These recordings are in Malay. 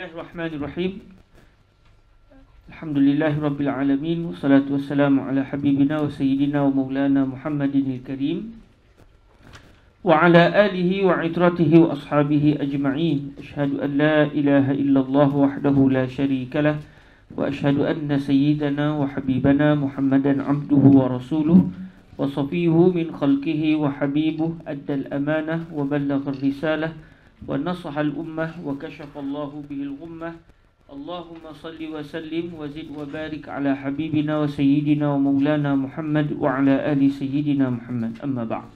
الله الرحمن الرحيم الحمد لله رب العالمين والصلاة والسلام على حبيبنا وسيدنا ومولانا محمد الكريم وعلى آله وعترته وأصحابه أجمعين أشهد أن لا إله إلا الله وحده لا شريك له وأشهد أن سيدنا وحبيبنا محمدا عبده ورسوله وصفيه من خلقه وحبيبه أدى الأمانة وبلغ الرسالة ونصح الأمة وكشف الله به الغمة اللهم صل وسلم وزد وبارك على حبيبنا وسيدنا ومولانا محمد وعلى آل سيدنا محمد أما بعد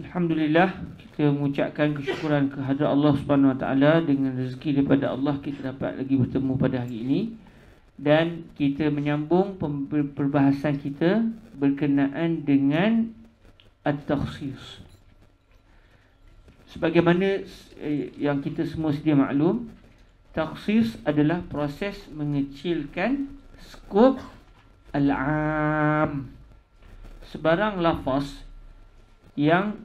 الحمد لله kita mengucapkan kesyukuran kehadra Allah Subhanahu Wa Taala dengan rezeki daripada Allah kita dapat lagi bertemu pada hari ini dan kita menyambung perbahasan kita berkenaan dengan at-takhsis sebagaimana eh, yang kita semua sedia maklum taksis adalah proses mengecilkan skop al-am sebarang lafaz yang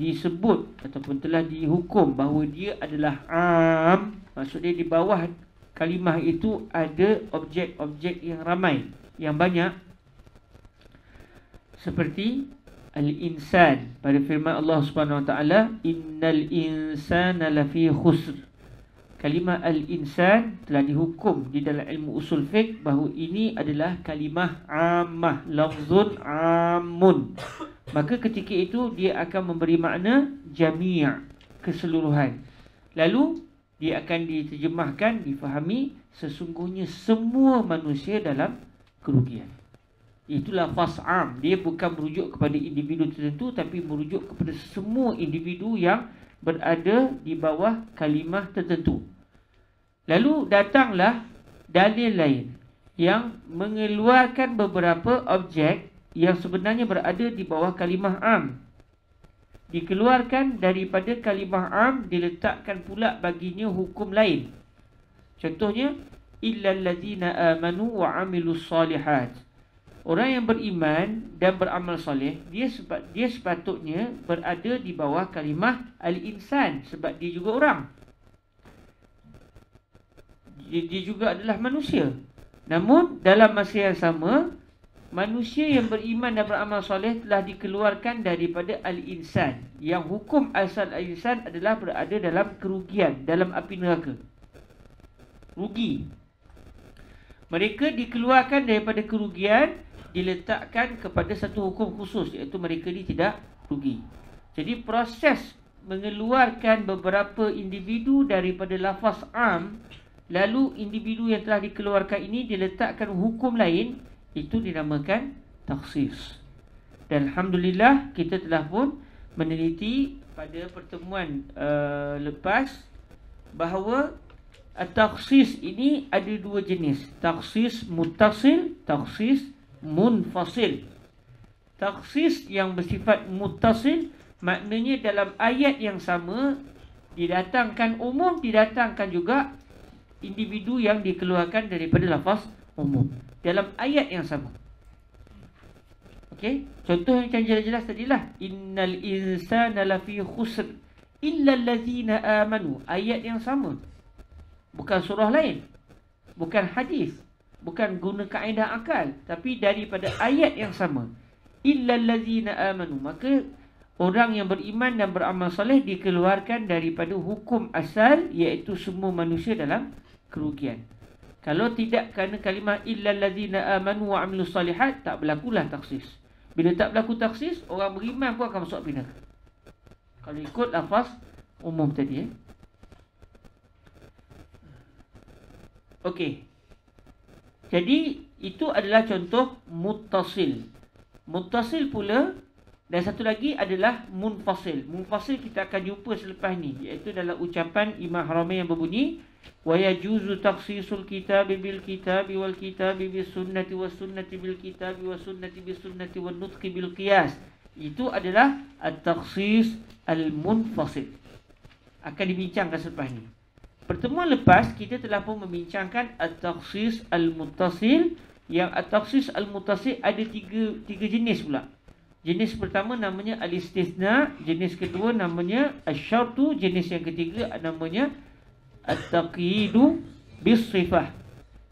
disebut ataupun telah dihukum bahawa dia adalah am maksudnya di bawah kalimah itu ada objek-objek yang ramai yang banyak seperti al-insan pada firman Allah Subhanahu wa taala innal insana lafi khusr kalimah al-insan telah dihukum di dalam ilmu usul fiqh bahawa ini adalah kalimah ammah lafzun amun. maka ketika itu dia akan memberi makna jami' keseluruhan lalu dia akan diterjemahkan difahami sesungguhnya semua manusia dalam kerugian Itulah lafaz am Dia bukan merujuk kepada individu tertentu Tapi merujuk kepada semua individu yang Berada di bawah kalimah tertentu Lalu datanglah dalil lain Yang mengeluarkan beberapa objek Yang sebenarnya berada di bawah kalimah am Dikeluarkan daripada kalimah am Diletakkan pula baginya hukum lain Contohnya Illa allazina amanu wa amilu salihat Orang yang beriman dan beramal soleh, dia sepat, dia sepatutnya berada di bawah kalimah al-insan sebab dia juga orang. Dia, dia juga adalah manusia. Namun dalam masa yang sama, manusia yang beriman dan beramal soleh telah dikeluarkan daripada al-insan yang hukum asal al-insan adalah berada dalam kerugian dalam api neraka. Rugi. Mereka dikeluarkan daripada kerugian diletakkan kepada satu hukum khusus iaitu mereka ini tidak rugi. Jadi proses mengeluarkan beberapa individu daripada lafaz am lalu individu yang telah dikeluarkan ini diletakkan hukum lain itu dinamakan takhsis. Dan alhamdulillah kita telah pun meneliti pada pertemuan uh, lepas bahawa taksis ini ada dua jenis taksis mutasil taksis Hmm. munfasil. Taksis yang bersifat mutasil maknanya dalam ayat yang sama didatangkan umum didatangkan juga individu yang dikeluarkan daripada lafaz umum dalam ayat yang sama. Okey, contoh yang macam jelas-jelas tadilah innal insana lafi khusr illa allazina amanu ayat yang sama. Bukan surah lain. Bukan hadis bukan guna kaedah akal tapi daripada ayat yang sama illal ladzina amanu maka orang yang beriman dan beramal soleh dikeluarkan daripada hukum asal iaitu semua manusia dalam kerugian kalau tidak kerana kalimah illal ladzina amanu wa amilus solihat tak berlakulah taksis bila tak berlaku taksis orang beriman pun akan masuk bina kalau ikut lafaz umum tadi eh Okey, jadi itu adalah contoh muttasil. Muttasil pula dan satu lagi adalah munfasil. Munfasil kita akan jumpa selepas ni. iaitu dalam ucapan Imam Haramain yang berbunyi wa yajuzu taqsisul kitabi bil kitabi wal kitabi bis sunnati was sunnati bil kitab was sunnati bis sunnati wan nutqi bil qiyas. Itu adalah at-taqsis al-munfasil. Akan dibincangkan selepas ni. Pertemuan lepas kita telah pun membincangkan at-takhsis al-muttasil yang at-takhsis al-muttasil ada tiga tiga jenis pula. Jenis pertama namanya al-istithna, jenis kedua namanya asy-syartu, jenis yang ketiga namanya at-taqidu bis-sifah.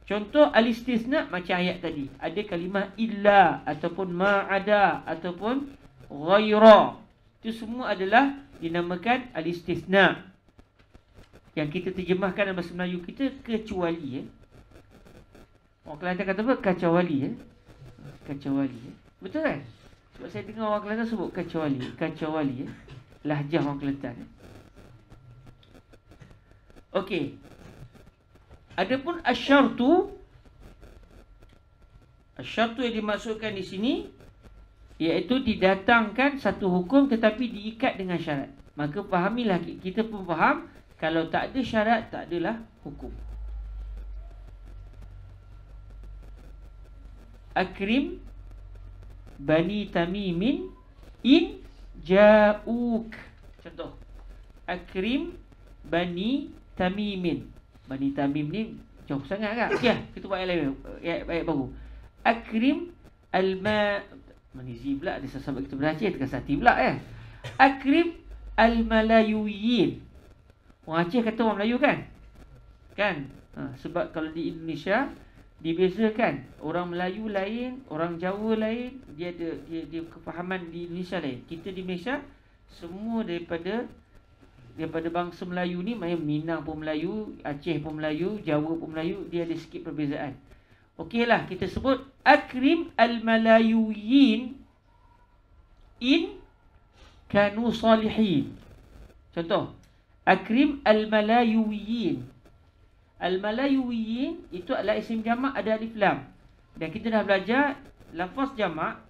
Contoh al-istithna macam ayat tadi, ada kalimah illa ataupun ma ada ataupun ghaira. Itu semua adalah dinamakan al-istithna' yang kita terjemahkan dalam bahasa Melayu kita kecuali ya. Orang Kelantan kata apa? Kacawali ya. Kacawali ya. Betul kan? Sebab saya dengar orang Kelantan sebut kacawali, kacawali ya. Lahjah orang Kelantan. Ya. Okey. Adapun asyartu asyartu yang dimasukkan di sini iaitu didatangkan satu hukum tetapi diikat dengan syarat. Maka fahamilah kita pun faham kalau tak ada syarat, tak adalah hukum. Akrim Bani Tamimin In Ja'uk Contoh Akrim Bani Tamimin Bani Tamim ni jauh sangat kan? Ya, lah, kita buat ayat lain Ayat, baru Akrim Al-Ma Manizi pula, ada sesama kita berhati Tengah sati pula ya Akrim Al-Malayuyin Orang Aceh kata orang Melayu kan? Kan? Ha, sebab kalau di Indonesia dibezakan orang Melayu lain, orang Jawa lain, dia ada dia, dia kefahaman di Indonesia lain. Kita di Malaysia semua daripada daripada bangsa Melayu ni macam Minang pun Melayu, Aceh pun Melayu, Jawa pun Melayu, dia ada sikit perbezaan. Okeylah kita sebut akrim al-malayuyin in kanu salihin. Contoh, Akrim al-Malayuwiyin. Al-Malayuwiyin itu adalah isim jama ada alif lam. Dan kita dah belajar lafaz jama,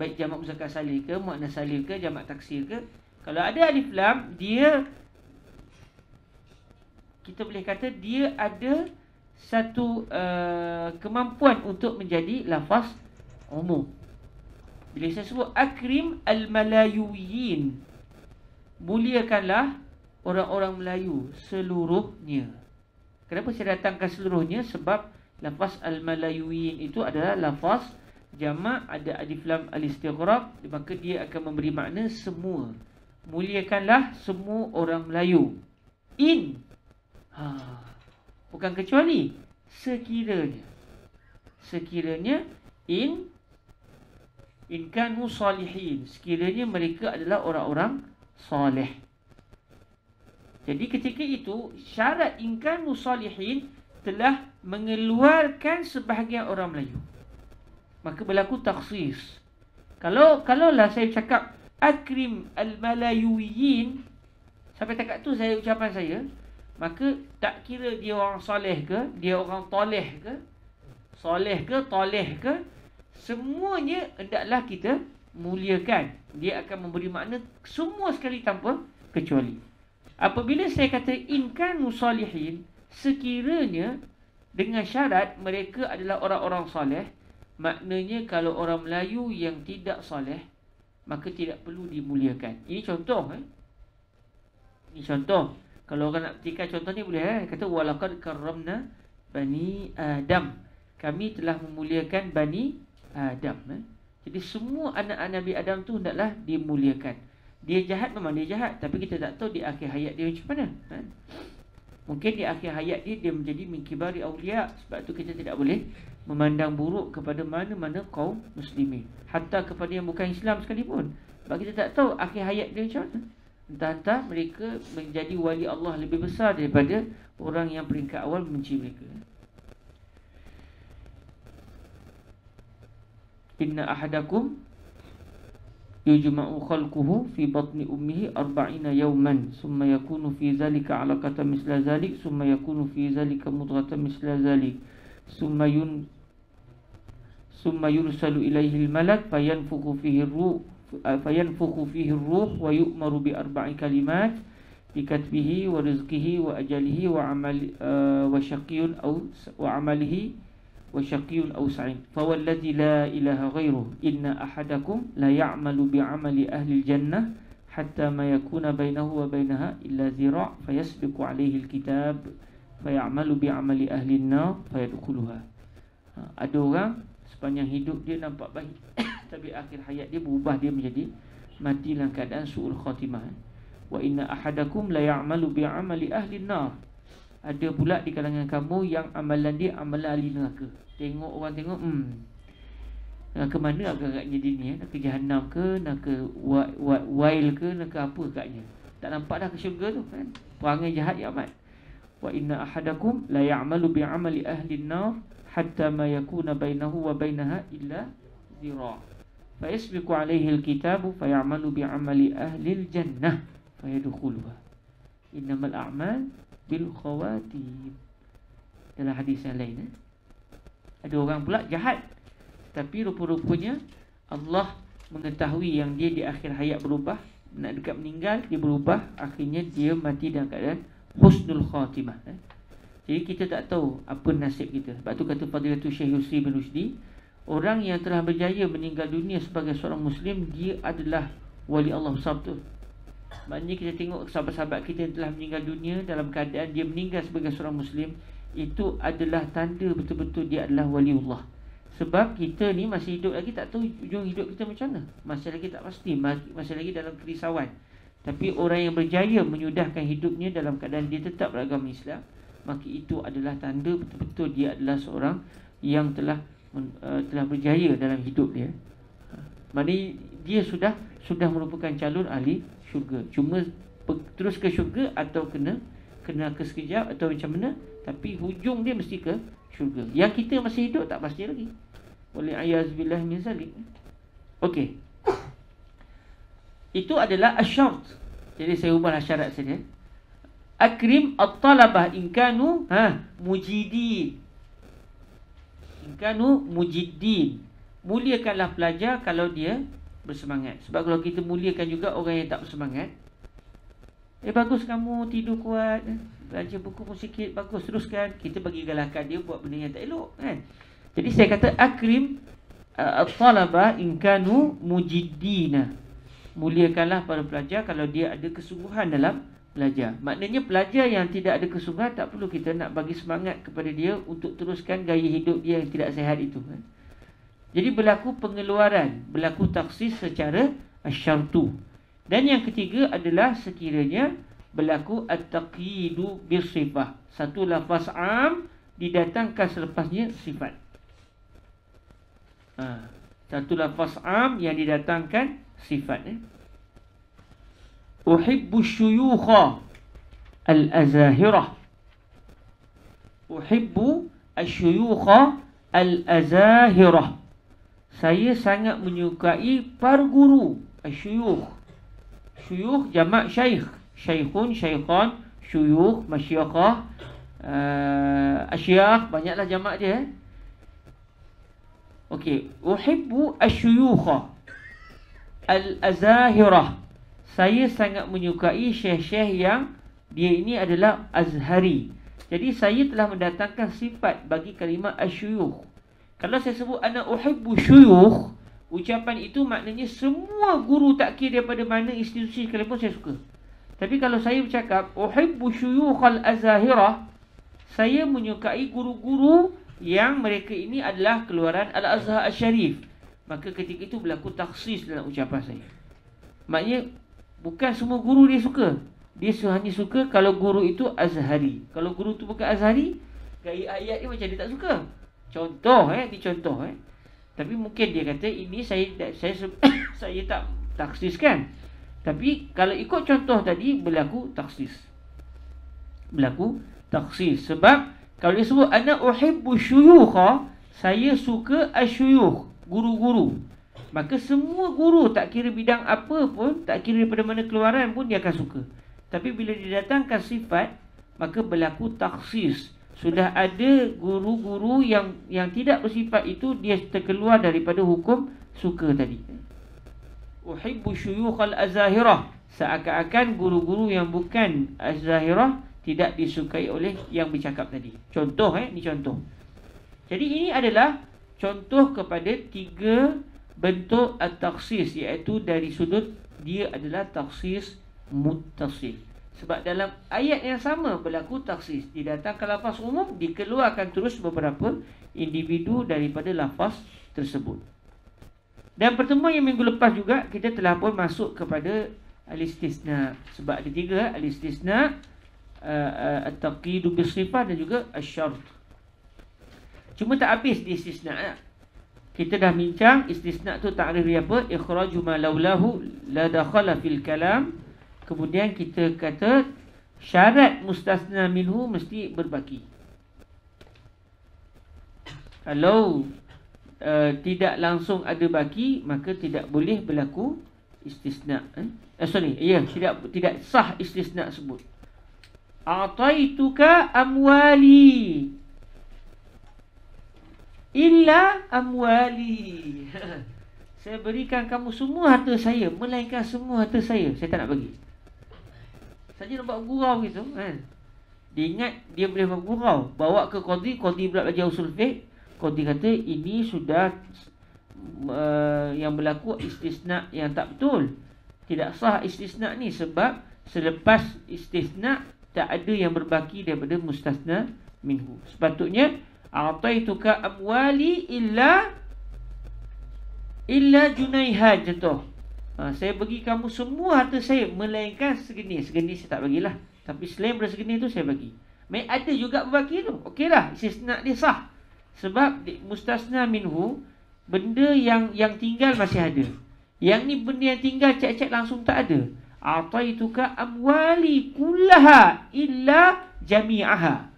baik jama muzakkar salih ke muakna salih ke jamak taksir ke kalau ada alif lam dia kita boleh kata dia ada satu uh, kemampuan untuk menjadi lafaz umum. Bila saya sebut akrim al-malayuyin muliakanlah orang-orang Melayu seluruhnya. Kenapa saya datangkan seluruhnya? Sebab lafaz al-Malayuin itu adalah lafaz jama ada alif lam al-istighraq, maka dia akan memberi makna semua. Muliakanlah semua orang Melayu. In. Ha. Bukan kecuali sekiranya. Sekiranya in in kanu salihin. Sekiranya mereka adalah orang-orang soleh. Jadi ketika itu syarat ingkar musalihin telah mengeluarkan sebahagian orang Melayu. Maka berlaku taksis. Kalau kalaulah saya cakap akrim al-malayuyin sampai takat tu saya ucapan saya, maka tak kira dia orang soleh ke, dia orang toleh ke, soleh ke, toleh ke, semuanya hendaklah kita muliakan. Dia akan memberi makna semua sekali tanpa kecuali. Apabila saya kata in kanu sekiranya dengan syarat mereka adalah orang-orang soleh, maknanya kalau orang Melayu yang tidak soleh, maka tidak perlu dimuliakan. Ini contoh eh. Ini contoh. Kalau orang nak petikan contoh ni boleh eh. Kata walaqad karramna bani Adam. Kami telah memuliakan bani Adam eh. Jadi semua anak-anak Nabi Adam tu hendaklah dimuliakan. Dia jahat memang dia jahat Tapi kita tak tahu di akhir hayat dia macam mana ha? Mungkin di akhir hayat dia Dia menjadi minkibari awliya Sebab tu kita tidak boleh Memandang buruk kepada mana-mana kaum muslimin Hatta kepada yang bukan Islam sekalipun Sebab kita tak tahu akhir hayat dia macam mana Entah-entah mereka menjadi wali Allah lebih besar daripada Orang yang peringkat awal membenci mereka Inna ahadakum يجمع خلقه في بطن أمه أربعين يوما ثم يكون في ذلك علقة مثل ذلك ثم يكون في ذلك مضغة مثل ذلك ثم ين ثم يرسل إليه الملك فينفخ فيه الروح فينفخ فيه الروح ويؤمر بأربع كلمات بكتبه ورزقه وأجله وعمل آه، وشقي أو وعمله وشقي أو سعيد فهو الذي لا إله غيره إن أحدكم لا يعمل بعمل أهل الجنة حتى ما يكون بينه وبينها إلا ذراع فيسبق عليه الكتاب فيعمل بعمل أهل النار فيدخلها ada orang sepanjang hidup dia nampak baik tapi akhir hayat dia berubah dia menjadi mati dalam keadaan suul khatimah wa inna ahadakum la ya'malu bi'amali ahli an-nar ada pula di kalangan kamu yang amalan dia amalan ahli neraka. Tengok orang tengok, hmm. Ke mana agak-agaknya dia ni eh? nak Ke jahannam ke, nak ke wild ke, nak ke apa agaknya? Tak nampak dah ke syurga tu kan? Perangai jahat ya amat. Wa inna ahadakum la ya'malu bi'amali ahli an-nar hatta ma yakuna bainahu wa bainaha illa zira. Fa yasbiqu alayhi al-kitab fa ya'malu bi'amali ahli al-jannah fa yadkhuluha. Innamal a'mal bil khawatib dalam hadis yang lain eh? ada orang pula jahat tapi rupa-rupanya Allah mengetahui yang dia di akhir hayat berubah nak dekat meninggal dia berubah akhirnya dia mati dalam keadaan husnul khatimah eh? jadi kita tak tahu apa nasib kita sebab tu kata pada tu Syekh Yusri bin Rushdi orang yang telah berjaya meninggal dunia sebagai seorang muslim dia adalah wali Allah subhanahu Maknanya kita tengok sahabat-sahabat kita yang telah meninggal dunia dalam keadaan dia meninggal sebagai seorang Muslim itu adalah tanda betul-betul dia adalah wali Allah. Sebab kita ni masih hidup lagi tak tahu ujung hidup kita macam mana. Masih lagi tak pasti. Masih lagi dalam kerisauan. Tapi orang yang berjaya menyudahkan hidupnya dalam keadaan dia tetap beragama Islam. Maka itu adalah tanda betul-betul dia adalah seorang yang telah uh, telah berjaya dalam hidup dia. Ha. Maknanya dia sudah sudah merupakan calon ahli syurga cuma terus ke syurga atau kena kena ke sekejap atau macam mana tapi hujung dia mesti ke syurga yang kita masih hidup tak pasti lagi oleh ayah billah ni zalik okey itu adalah asyarat jadi saya ubah syarat saya akrim at-talabah in kanu ha mujidin in kanu muliakanlah pelajar kalau dia bersemangat Sebab kalau kita muliakan juga orang yang tak bersemangat Eh bagus kamu tidur kuat eh, baca buku pun sikit Bagus teruskan Kita bagi galakan dia buat benda yang tak elok kan Jadi saya kata Akrim eh, Al-Talaba Inkanu Mujidina Muliakanlah para pelajar Kalau dia ada kesungguhan dalam belajar. Maknanya pelajar yang tidak ada kesungguhan Tak perlu kita nak bagi semangat kepada dia Untuk teruskan gaya hidup dia yang tidak sehat itu kan? Jadi berlaku pengeluaran, berlaku taksis secara syartu. Dan yang ketiga adalah sekiranya berlaku at-taqidu bisifah. Satu lafaz am didatangkan selepasnya sifat. Ha. Satu lafaz am yang didatangkan sifat. Eh. Uhibbu syuyukha al-azahirah. Uhibbu syuyukha al-azahirah saya sangat menyukai para guru syuyukh syuyukh jamak syaikh syaikhun syaikhan syuyukh masyiqah uh, eh, asyiah banyaklah jamak dia eh okey uhibbu asyuyukha al azahirah saya sangat menyukai syekh-syekh yang dia ini adalah azhari jadi saya telah mendatangkan sifat bagi kalimah asyuyukh kalau saya sebut anak uhibbu syuyukh, ucapan itu maknanya semua guru tak kira daripada mana institusi sekalipun saya suka. Tapi kalau saya bercakap uhibbu syuyukhal azahirah, saya menyukai guru-guru yang mereka ini adalah keluaran Al-Azhar Al-Sharif. Maka ketika itu berlaku taksis dalam ucapan saya. Maknanya bukan semua guru dia suka. Dia hanya suka kalau guru itu Azhari. Kalau guru itu bukan Azhari, gaya ayat dia macam dia tak suka. Contoh eh, ini contoh eh. Tapi mungkin dia kata ini saya saya saya tak taksis Tapi kalau ikut contoh tadi berlaku taksis. Berlaku taksis sebab kalau dia sebut ana uhibbu syuyukha, saya suka asyuyukh, guru-guru. Maka semua guru tak kira bidang apa pun, tak kira daripada mana keluaran pun dia akan suka. Tapi bila didatangkan sifat, maka berlaku taksis sudah ada guru-guru yang yang tidak bersifat itu dia terkeluar daripada hukum suka tadi. Uhibbu syuyukh al-azahirah seakan-akan guru-guru yang bukan azahirah tidak disukai oleh yang bercakap tadi. Contoh eh ni contoh. Jadi ini adalah contoh kepada tiga bentuk at-taksis iaitu dari sudut dia adalah taksis muttasil. Sebab dalam ayat yang sama berlaku taksis Didatangkan lafaz umum Dikeluarkan terus beberapa individu daripada lafaz tersebut Dan pertemuan yang minggu lepas juga Kita telah pun masuk kepada alistisna Sebab ada tiga eh, alistisna uh, eh, uh, eh, Taqidu bisrifah dan juga asyart Cuma tak habis di istisna lah. Kita dah bincang istisna tu takrif dia apa? Ikhraju ma laulahu la fil kalam kemudian kita kata syarat mustasna minhu mesti berbaki. kalau uh, tidak langsung ada baki, maka tidak boleh berlaku istisna eh, eh sorry ya tidak tidak sah istisna sebut ataituka amwali illa amwali saya berikan kamu semua harta saya melainkan semua harta saya saya tak nak bagi saja nampak gurau gitu kan dia ingat dia boleh menggurau bawa ke kodi, kodi pula belajar usul fiqh qadi kata ini sudah uh, yang berlaku istisna yang tak betul tidak sah istisna ni sebab selepas istisna tak ada yang berbaki daripada mustasna minhu sepatutnya ataituka amwali illa illa junaihah contoh Ha, saya bagi kamu semua harta saya melainkan segini. Segini saya tak bagilah. Tapi selain daripada segini tu saya bagi. Mek ada juga berbaki tu. Okeylah, istisna dia sah. Sebab mustasna minhu benda yang yang tinggal masih ada. Yang ni benda yang tinggal cek-cek langsung tak ada. Ataituka amwali kullaha illa jami'aha.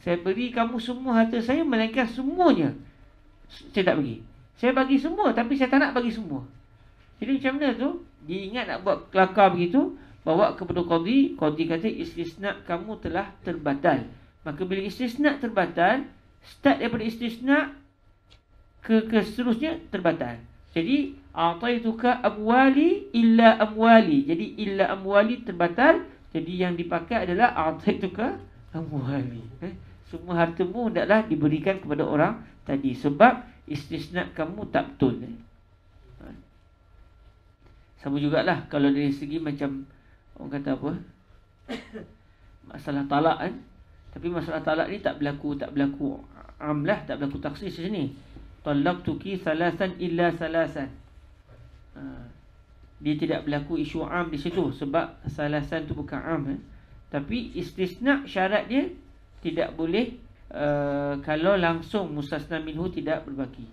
Saya beri kamu semua harta saya melainkan semuanya. Saya tak bagi. Saya bagi semua tapi saya tak nak bagi semua. Jadi macam mana tu? Dia ingat nak buat kelakar begitu Bawa kepada Qadhi Qadhi kata istisnak kamu telah terbatal Maka bila istisnak terbatal Start daripada istisnak ke, ke seterusnya terbatal Jadi Ataituka amwali illa amwali Jadi illa amwali terbatal Jadi yang dipakai adalah Ataituka amwali eh? Semua hartamu hendaklah diberikan kepada orang tadi Sebab istisnak kamu tak betul eh? Sama jugalah kalau dari segi macam orang kata apa? Masalah talak kan. Tapi masalah talak ni tak berlaku tak berlaku amlah tak berlaku taksi taksis di sini. Talaqtuki salasan illa salasan. Ha. Dia tidak berlaku isu am di situ sebab salasan tu bukan am. Eh? Tapi istisna syarat dia tidak boleh uh, kalau langsung mustasna minhu tidak berbaki.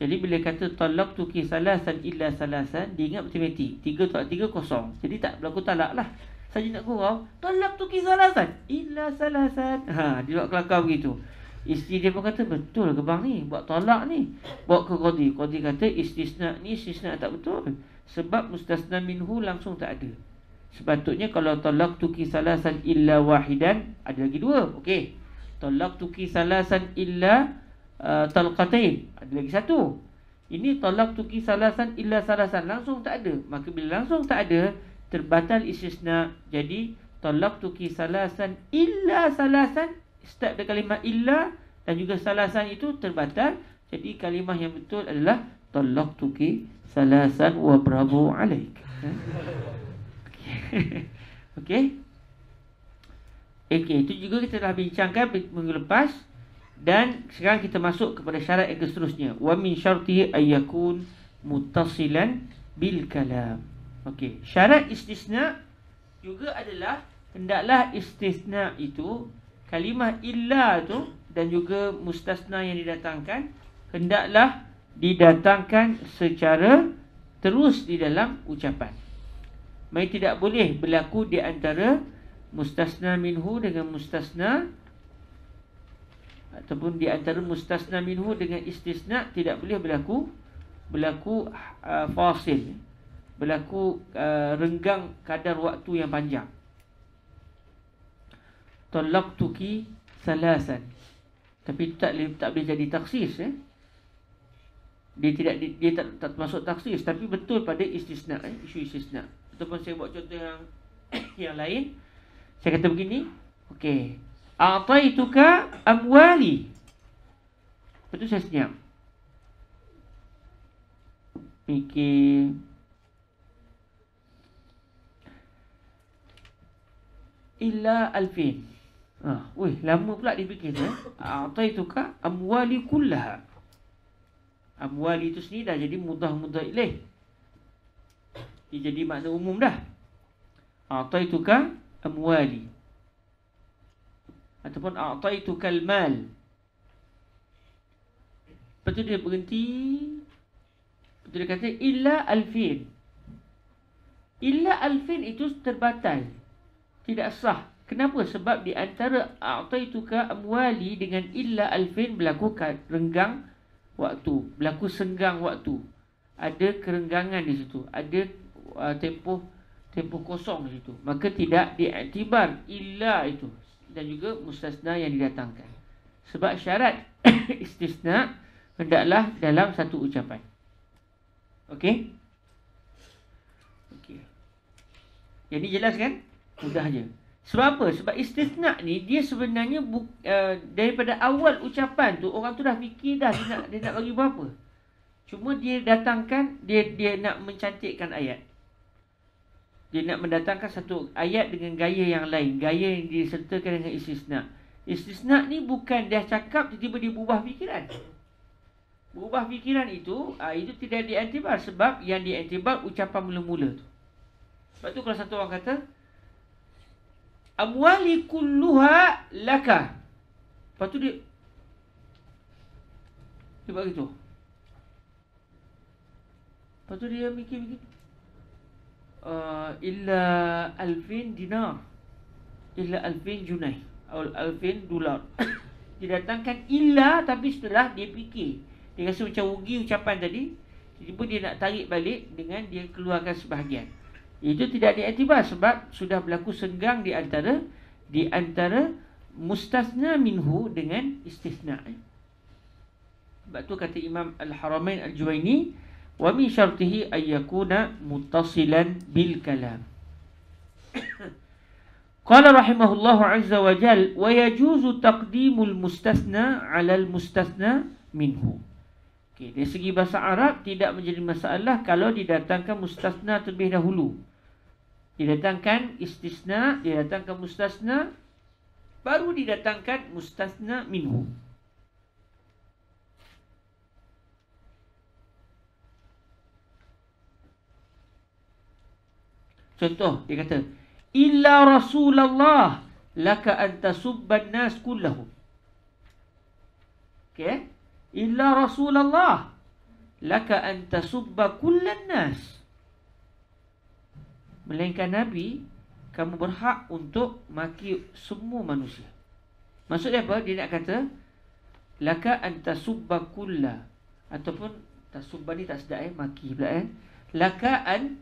Jadi bila kata talak tu kisalasan illa salasan Dia ingat matematik Tiga tolak tiga kosong Jadi tak berlaku talak lah Saya nak gurau Talak tu kisalasan illa salasan ha, Dia buat kelakar begitu Isteri dia pun kata betul ke bang ni Buat talak ni Buat ke kodi. Kodi kata istisna ni istisna tak betul Sebab mustasna minhu langsung tak ada Sepatutnya kalau talak tu kisalasan illa wahidan Ada lagi dua Okey Talak tu kisalasan illa wahidan uh, eh, talqatain ada lagi satu ini talak tuki salasan illa salasan langsung tak ada maka bila langsung tak ada terbatal istisna jadi talak tuki salasan illa salasan start dengan kalimah illa dan juga salasan itu terbatal jadi kalimah yang betul adalah talak tuki salasan wa bravo alaik okey okey okay, itu juga kita dah bincangkan minggu lepas dan sekarang kita masuk kepada syarat yang seterusnya. Wa min syartihi ayyakun muttasilan bil kalam. Okey, syarat istisna juga adalah hendaklah istisna itu kalimah illa tu dan juga mustasna yang didatangkan hendaklah didatangkan secara terus di dalam ucapan. Mai tidak boleh berlaku di antara mustasna minhu dengan mustasna ataupun di antara mustasna minhu dengan istisna tidak boleh berlaku berlaku uh, fasil berlaku uh, renggang kadar waktu yang panjang talaqtuki salasan tapi tak tak boleh jadi taksis eh dia tidak dia tak, tak masuk taksis tapi betul pada istisna eh isu istisna ataupun saya buat contoh yang yang lain saya kata begini okey A'taituka amwali. Lepas tu saya senyap. Mikir. Illa alfin. Ah, weh, lama pula dia fikir tu. Eh. A'taituka amwali kullaha. Amwali tu sendiri dah jadi mudah-mudah ilih. Dia jadi makna umum dah. A'taituka amwali. Amwali ataupun a'taitukal mal lepas tu dia berhenti lepas tu dia kata illa alfin illa alfin itu terbatal tidak sah kenapa sebab di antara a'taituka amwali dengan illa alfin berlaku renggang waktu berlaku senggang waktu ada kerenggangan di situ ada uh, tempoh tempoh kosong di situ maka tidak diiktibar illa itu dan juga mustasna yang didatangkan. Sebab syarat istisna hendaklah dalam satu ucapan. Okey? Okey. Jadi jelas kan? Mudah je. Sebab apa? Sebab istisna ni dia sebenarnya bu- uh, eh, daripada awal ucapan tu orang tu dah fikir dah dia nak dia nak bagi apa? Cuma dia datangkan dia dia nak mencantikkan ayat dia nak mendatangkan satu ayat dengan gaya yang lain gaya yang disertakan dengan istisna istisna ni bukan dah cakap tiba-tiba dia berubah fikiran berubah fikiran itu ah, itu tidak diantibar sebab yang diantibar ucapan mula-mula tu sebab tu kalau satu orang kata amwali kulluha laka lepas tu dia dia buat gitu lepas tu dia mikir-mikir Uh, illa alfin dinar illa alfin junai atau alfin dolar didatangkan illa tapi setelah dia fikir dia rasa macam rugi ucapan tadi tiba dia nak tarik balik dengan dia keluarkan sebahagian itu tidak diiktibar sebab sudah berlaku senggang di antara di antara mustasna minhu dengan istisna sebab tu kata Imam Al-Haramain Al-Juwaini wa min syartihi ay yakuna muttasilan bil kalam qala rahimahullahu azza wa jal wa yajuzu taqdimul mustathna ala al mustathna minhu okay, dari segi bahasa Arab tidak menjadi masalah kalau didatangkan mustasna terlebih dahulu didatangkan istisna didatangkan mustasna baru didatangkan mustasna minhu Contoh dia kata illa rasulullah laka antasubban nas kullahum. Okay? Illa rasulullah laka antasubba kullan nas. Melainkan nabi kamu berhak untuk maki semua manusia. Maksudnya apa? Dia nak kata laka antasubba kullah ataupun tasubba ni tak sedap eh maki pula eh. Laka an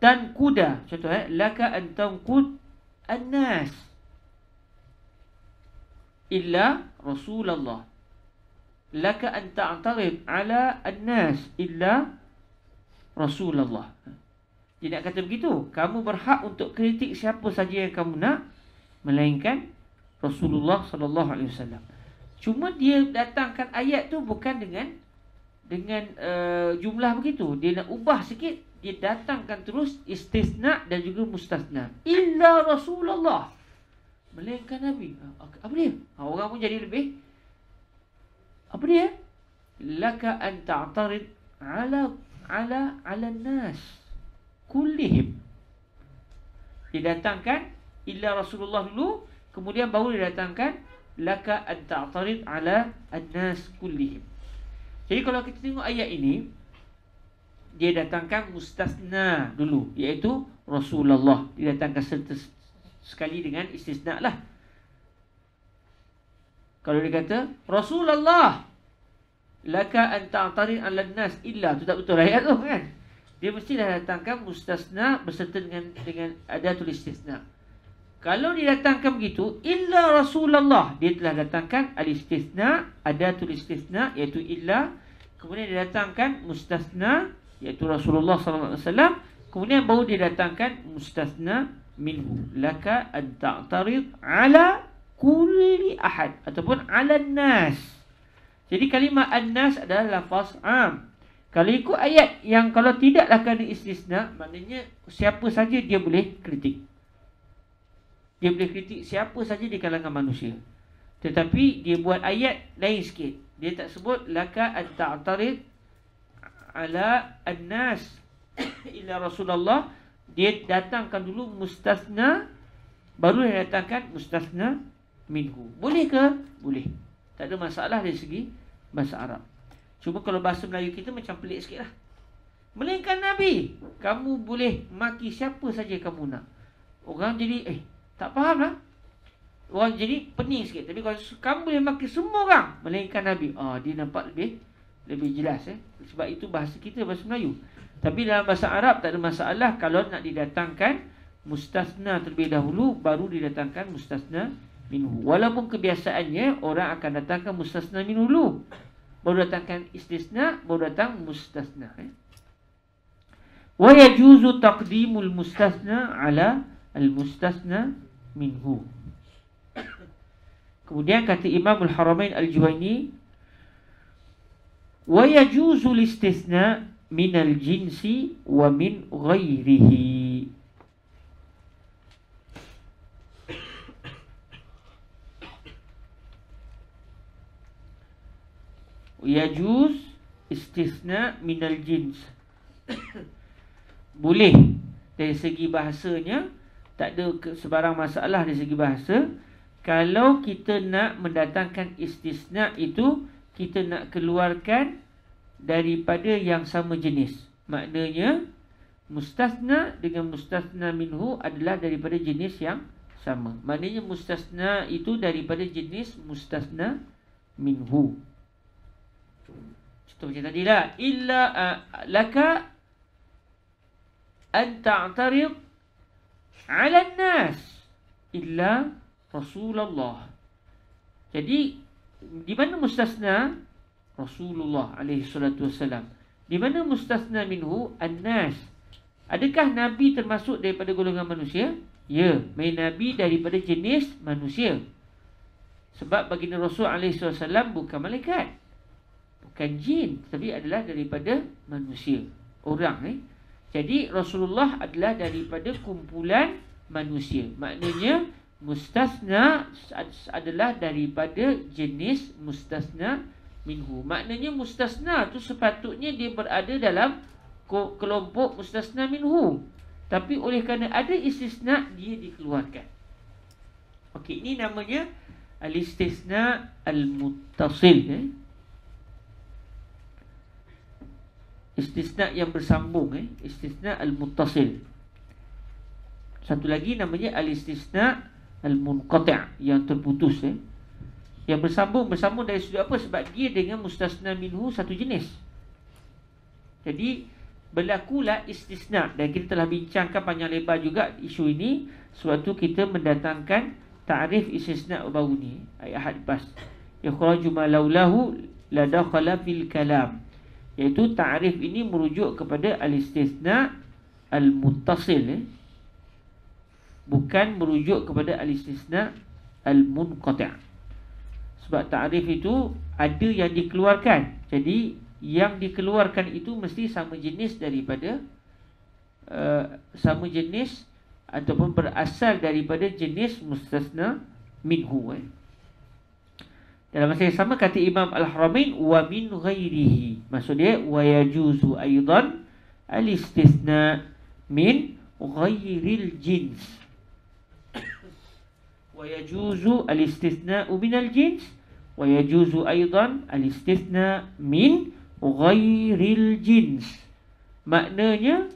tankuda contoh eh laka an tanqud annas illa rasulullah laka an ta'tarid ala annas illa rasulullah dia nak kata begitu kamu berhak untuk kritik siapa saja yang kamu nak melainkan Rasulullah sallallahu alaihi wasallam cuma dia datangkan ayat tu bukan dengan dengan uh, jumlah begitu dia nak ubah sikit Didatangkan terus istisna dan juga mustasna. Illa Rasulullah. Melainkan Nabi. Apa dia? Ha, orang pun jadi lebih. Apa dia? Laka an ta'tarid ala ala ala nas kullihim. Didatangkan illa Rasulullah dulu, kemudian baru didatangkan laka an ta'tarid ala an nas kullihim. Jadi kalau kita tengok ayat ini, dia datangkan mustasna dulu iaitu Rasulullah dia datangkan serta sekali dengan istisna lah kalau dia kata Rasulullah laka an ta'tari ala nas illa tu tak betul ayat tu kan dia mesti dah datangkan mustasna berserta dengan dengan ada tulis istisna kalau dia datangkan begitu illa Rasulullah dia telah datangkan al istisna ada tulis istisna iaitu illa kemudian dia datangkan mustasna iaitu Rasulullah SAW. alaihi wasallam kemudian baru didatangkan mustasna minhu laka an ta'tarid ala kulli ahad ataupun ala nas jadi kalimah annas adalah lafaz am kalau ikut ayat yang kalau tidak akan istisna maknanya siapa saja dia boleh kritik dia boleh kritik siapa saja di kalangan manusia tetapi dia buat ayat lain sikit dia tak sebut laka an ta'tarid ala annas ila rasulullah dia datangkan dulu mustasna baru dia datangkan mustasna minhu boleh ke boleh tak ada masalah dari segi bahasa Arab cuma kalau bahasa Melayu kita macam pelik sikitlah melainkan nabi kamu boleh maki siapa saja kamu nak orang jadi eh tak faham lah Orang jadi pening sikit Tapi kalau kamu boleh maki semua orang Melainkan Nabi ah, Dia nampak lebih lebih jelas eh? Sebab itu bahasa kita bahasa Melayu Tapi dalam bahasa Arab tak ada masalah Kalau nak didatangkan Mustasna terlebih dahulu Baru didatangkan mustasna minuh Walaupun kebiasaannya orang akan datangkan Mustasna minuh dulu Baru datangkan istisna Baru datang mustasna eh? Wa yajuzu taqdimul mustasna Ala al mustasna Minhu Kemudian kata Imam Al-Haramain al juwaini وَيَجُوزُ الْإِسْتِثْنَاءُ min الْجِنْسِ وَمِنْ غَيْرِهِ istisna' min al jins. Boleh dari segi bahasanya tak ada sebarang masalah dari segi bahasa kalau kita nak mendatangkan istisna itu kita nak keluarkan daripada yang sama jenis. Maknanya mustasna dengan mustasna minhu adalah daripada jenis yang sama. Maknanya mustasna itu daripada jenis mustasna minhu. Contoh macam tadi lah. Illa uh, laka an ta'tarid ala nas illa Rasulullah. Jadi di mana mustasna Rasulullah alaihi salatu wasallam? Di mana mustasna minhu annas? Adakah nabi termasuk daripada golongan manusia? Ya, main nabi daripada jenis manusia. Sebab baginda Rasul alaihi salam bukan malaikat. Bukan jin, tapi adalah daripada manusia. Orang ni. Eh? Jadi Rasulullah adalah daripada kumpulan manusia. Maknanya mustasna adalah daripada jenis mustasna minhu maknanya mustasna tu sepatutnya dia berada dalam kelompok mustasna minhu tapi oleh kerana ada istisna dia dikeluarkan okey ini namanya al istisna al muttasil eh? Ya. istisna yang bersambung eh istisna al muttasil satu lagi namanya al istisna Al-Munqati' Yang terputus eh? Yang bersambung Bersambung dari sudut apa? Sebab dia dengan mustasna minhu satu jenis Jadi Berlakulah istisna Dan kita telah bincangkan panjang lebar juga Isu ini Suatu kita mendatangkan Ta'rif istisna baru ni Ayat had pas Ikhraju ma laulahu Ladakhala fil kalam Iaitu ta'rif ini merujuk kepada Al-istisna Al-mutasil eh? bukan merujuk kepada al-istisna al-munqati'. Sebab takrif itu ada yang dikeluarkan. Jadi yang dikeluarkan itu mesti sama jenis daripada uh, sama jenis ataupun berasal daripada jenis mustasna minhu. Eh. Dalam masa yang sama kata Imam Al-Haramain wa min ghairihi. Maksudnya wa yajuzu aidan al-istisna min ghairil jins. ويجوزوا الاستثناء من الجنس ويجوز أيضا الاستثناء من غير الجنس maknanya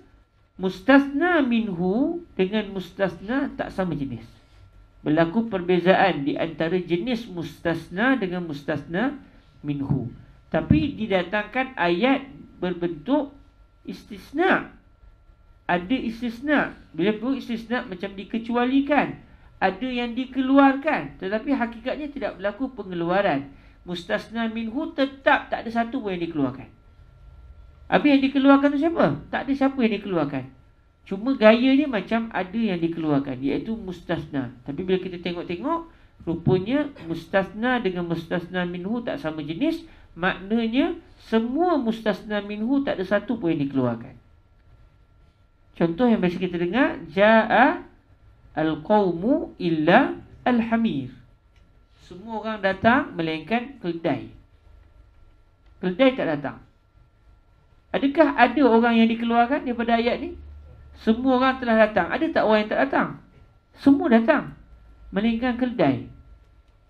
mustasna minhu dengan mustasna tak sama jenis berlaku perbezaan di antara jenis mustasna dengan mustasna minhu tapi didatangkan ayat berbentuk istisna ada istisna bila perlu istisna macam dikecualikan ada yang dikeluarkan tetapi hakikatnya tidak berlaku pengeluaran mustasna minhu tetap tak ada satu pun yang dikeluarkan apa yang dikeluarkan tu siapa tak ada siapa yang dikeluarkan cuma gaya dia macam ada yang dikeluarkan iaitu mustasna tapi bila kita tengok-tengok rupanya mustasna dengan mustasna minhu tak sama jenis maknanya semua mustasna minhu tak ada satu pun yang dikeluarkan contoh yang biasa kita dengar jaa Al-Qawmu illa Al-Hamir Semua orang datang melainkan keledai Keledai tak datang Adakah ada orang yang dikeluarkan daripada ayat ni? Semua orang telah datang Ada tak orang yang tak datang? Semua datang Melainkan keledai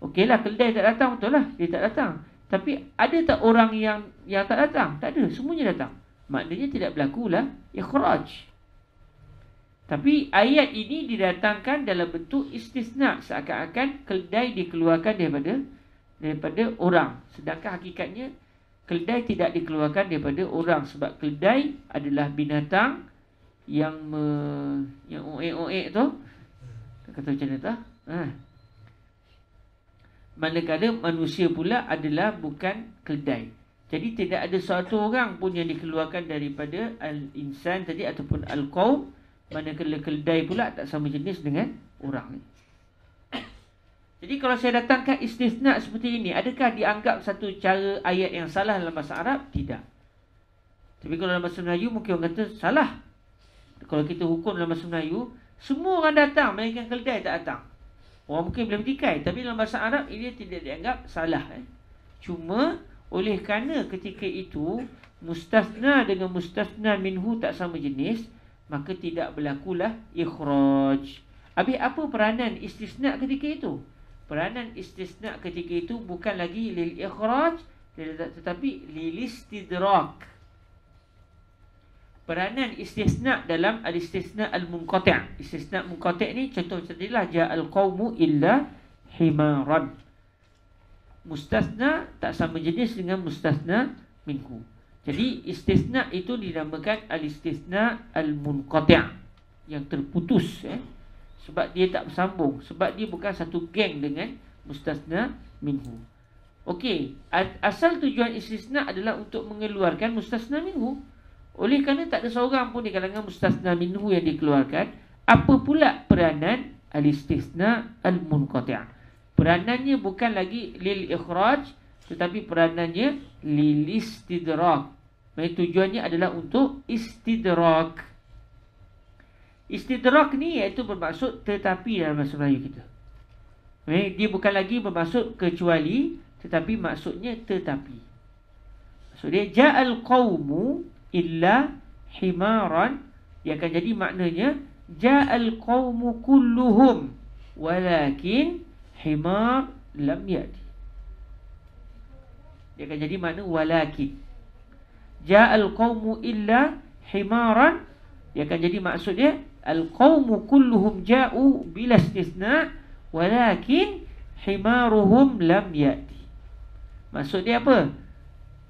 lah, keledai tak datang betul lah Dia tak datang Tapi ada tak orang yang yang tak datang? Tak ada, semuanya datang Maknanya tidak berlakulah Ikhraj tapi ayat ini didatangkan dalam bentuk istisna seakan-akan keledai dikeluarkan daripada daripada orang. Sedangkan hakikatnya keledai tidak dikeluarkan daripada orang sebab keledai adalah binatang yang me, yang oek-oek tu. Kata macam mana tak? Ha. Manakala manusia pula adalah bukan keledai. Jadi tidak ada satu orang pun yang dikeluarkan daripada al-insan tadi ataupun al-qaum mana keledai pula tak sama jenis dengan orang ni. Jadi kalau saya datangkan istisna seperti ini, adakah dianggap satu cara ayat yang salah dalam bahasa Arab? Tidak. Tapi kalau dalam bahasa Melayu, mungkin orang kata salah. Kalau kita hukum dalam bahasa Melayu, semua orang datang, melainkan keledai tak datang. Orang mungkin boleh bertikai, tapi dalam bahasa Arab, ini tidak dianggap salah. Eh. Cuma, oleh kerana ketika itu, mustasna dengan mustasna minhu tak sama jenis, maka tidak berlakulah ikhraj. Habis apa peranan istisna ketika itu? Peranan istisna ketika itu bukan lagi lil ikhraj tetapi lil istidrak. Peranan istisna dalam al-istisna al-munqati'. Istisna munqati' ni contoh macam inilah ja'al qaumu illa himaran. Mustasna tak sama jenis dengan mustasna minhu. Jadi istisna itu dinamakan al-istisna al-munqati' yang terputus eh? sebab dia tak bersambung sebab dia bukan satu geng dengan mustasna minhu. Okey, asal tujuan istisna adalah untuk mengeluarkan mustasna minhu. Oleh kerana tak ada seorang pun di kalangan mustasna minhu yang dikeluarkan, apa pula peranan al-istisna al-munqati'? Peranannya bukan lagi lil ikhraj tetapi peranannya lil istidrak. Maksud tujuannya adalah untuk istidrak. Istidrak ni iaitu bermaksud tetapi dalam bahasa Melayu kita. Maksud, dia bukan lagi bermaksud kecuali tetapi maksudnya tetapi. Maksud dia ja'al qaumu illa himaran dia akan jadi maknanya ja'al qaumu kulluhum walakin himar lam ya'ti. Dia akan jadi makna walakin. Ja'al qawmu illa himaran. Dia akan jadi maksudnya. Al-qawmu kulluhum ja'u bila istisna. Walakin himaruhum lam ya'ti. Maksudnya apa?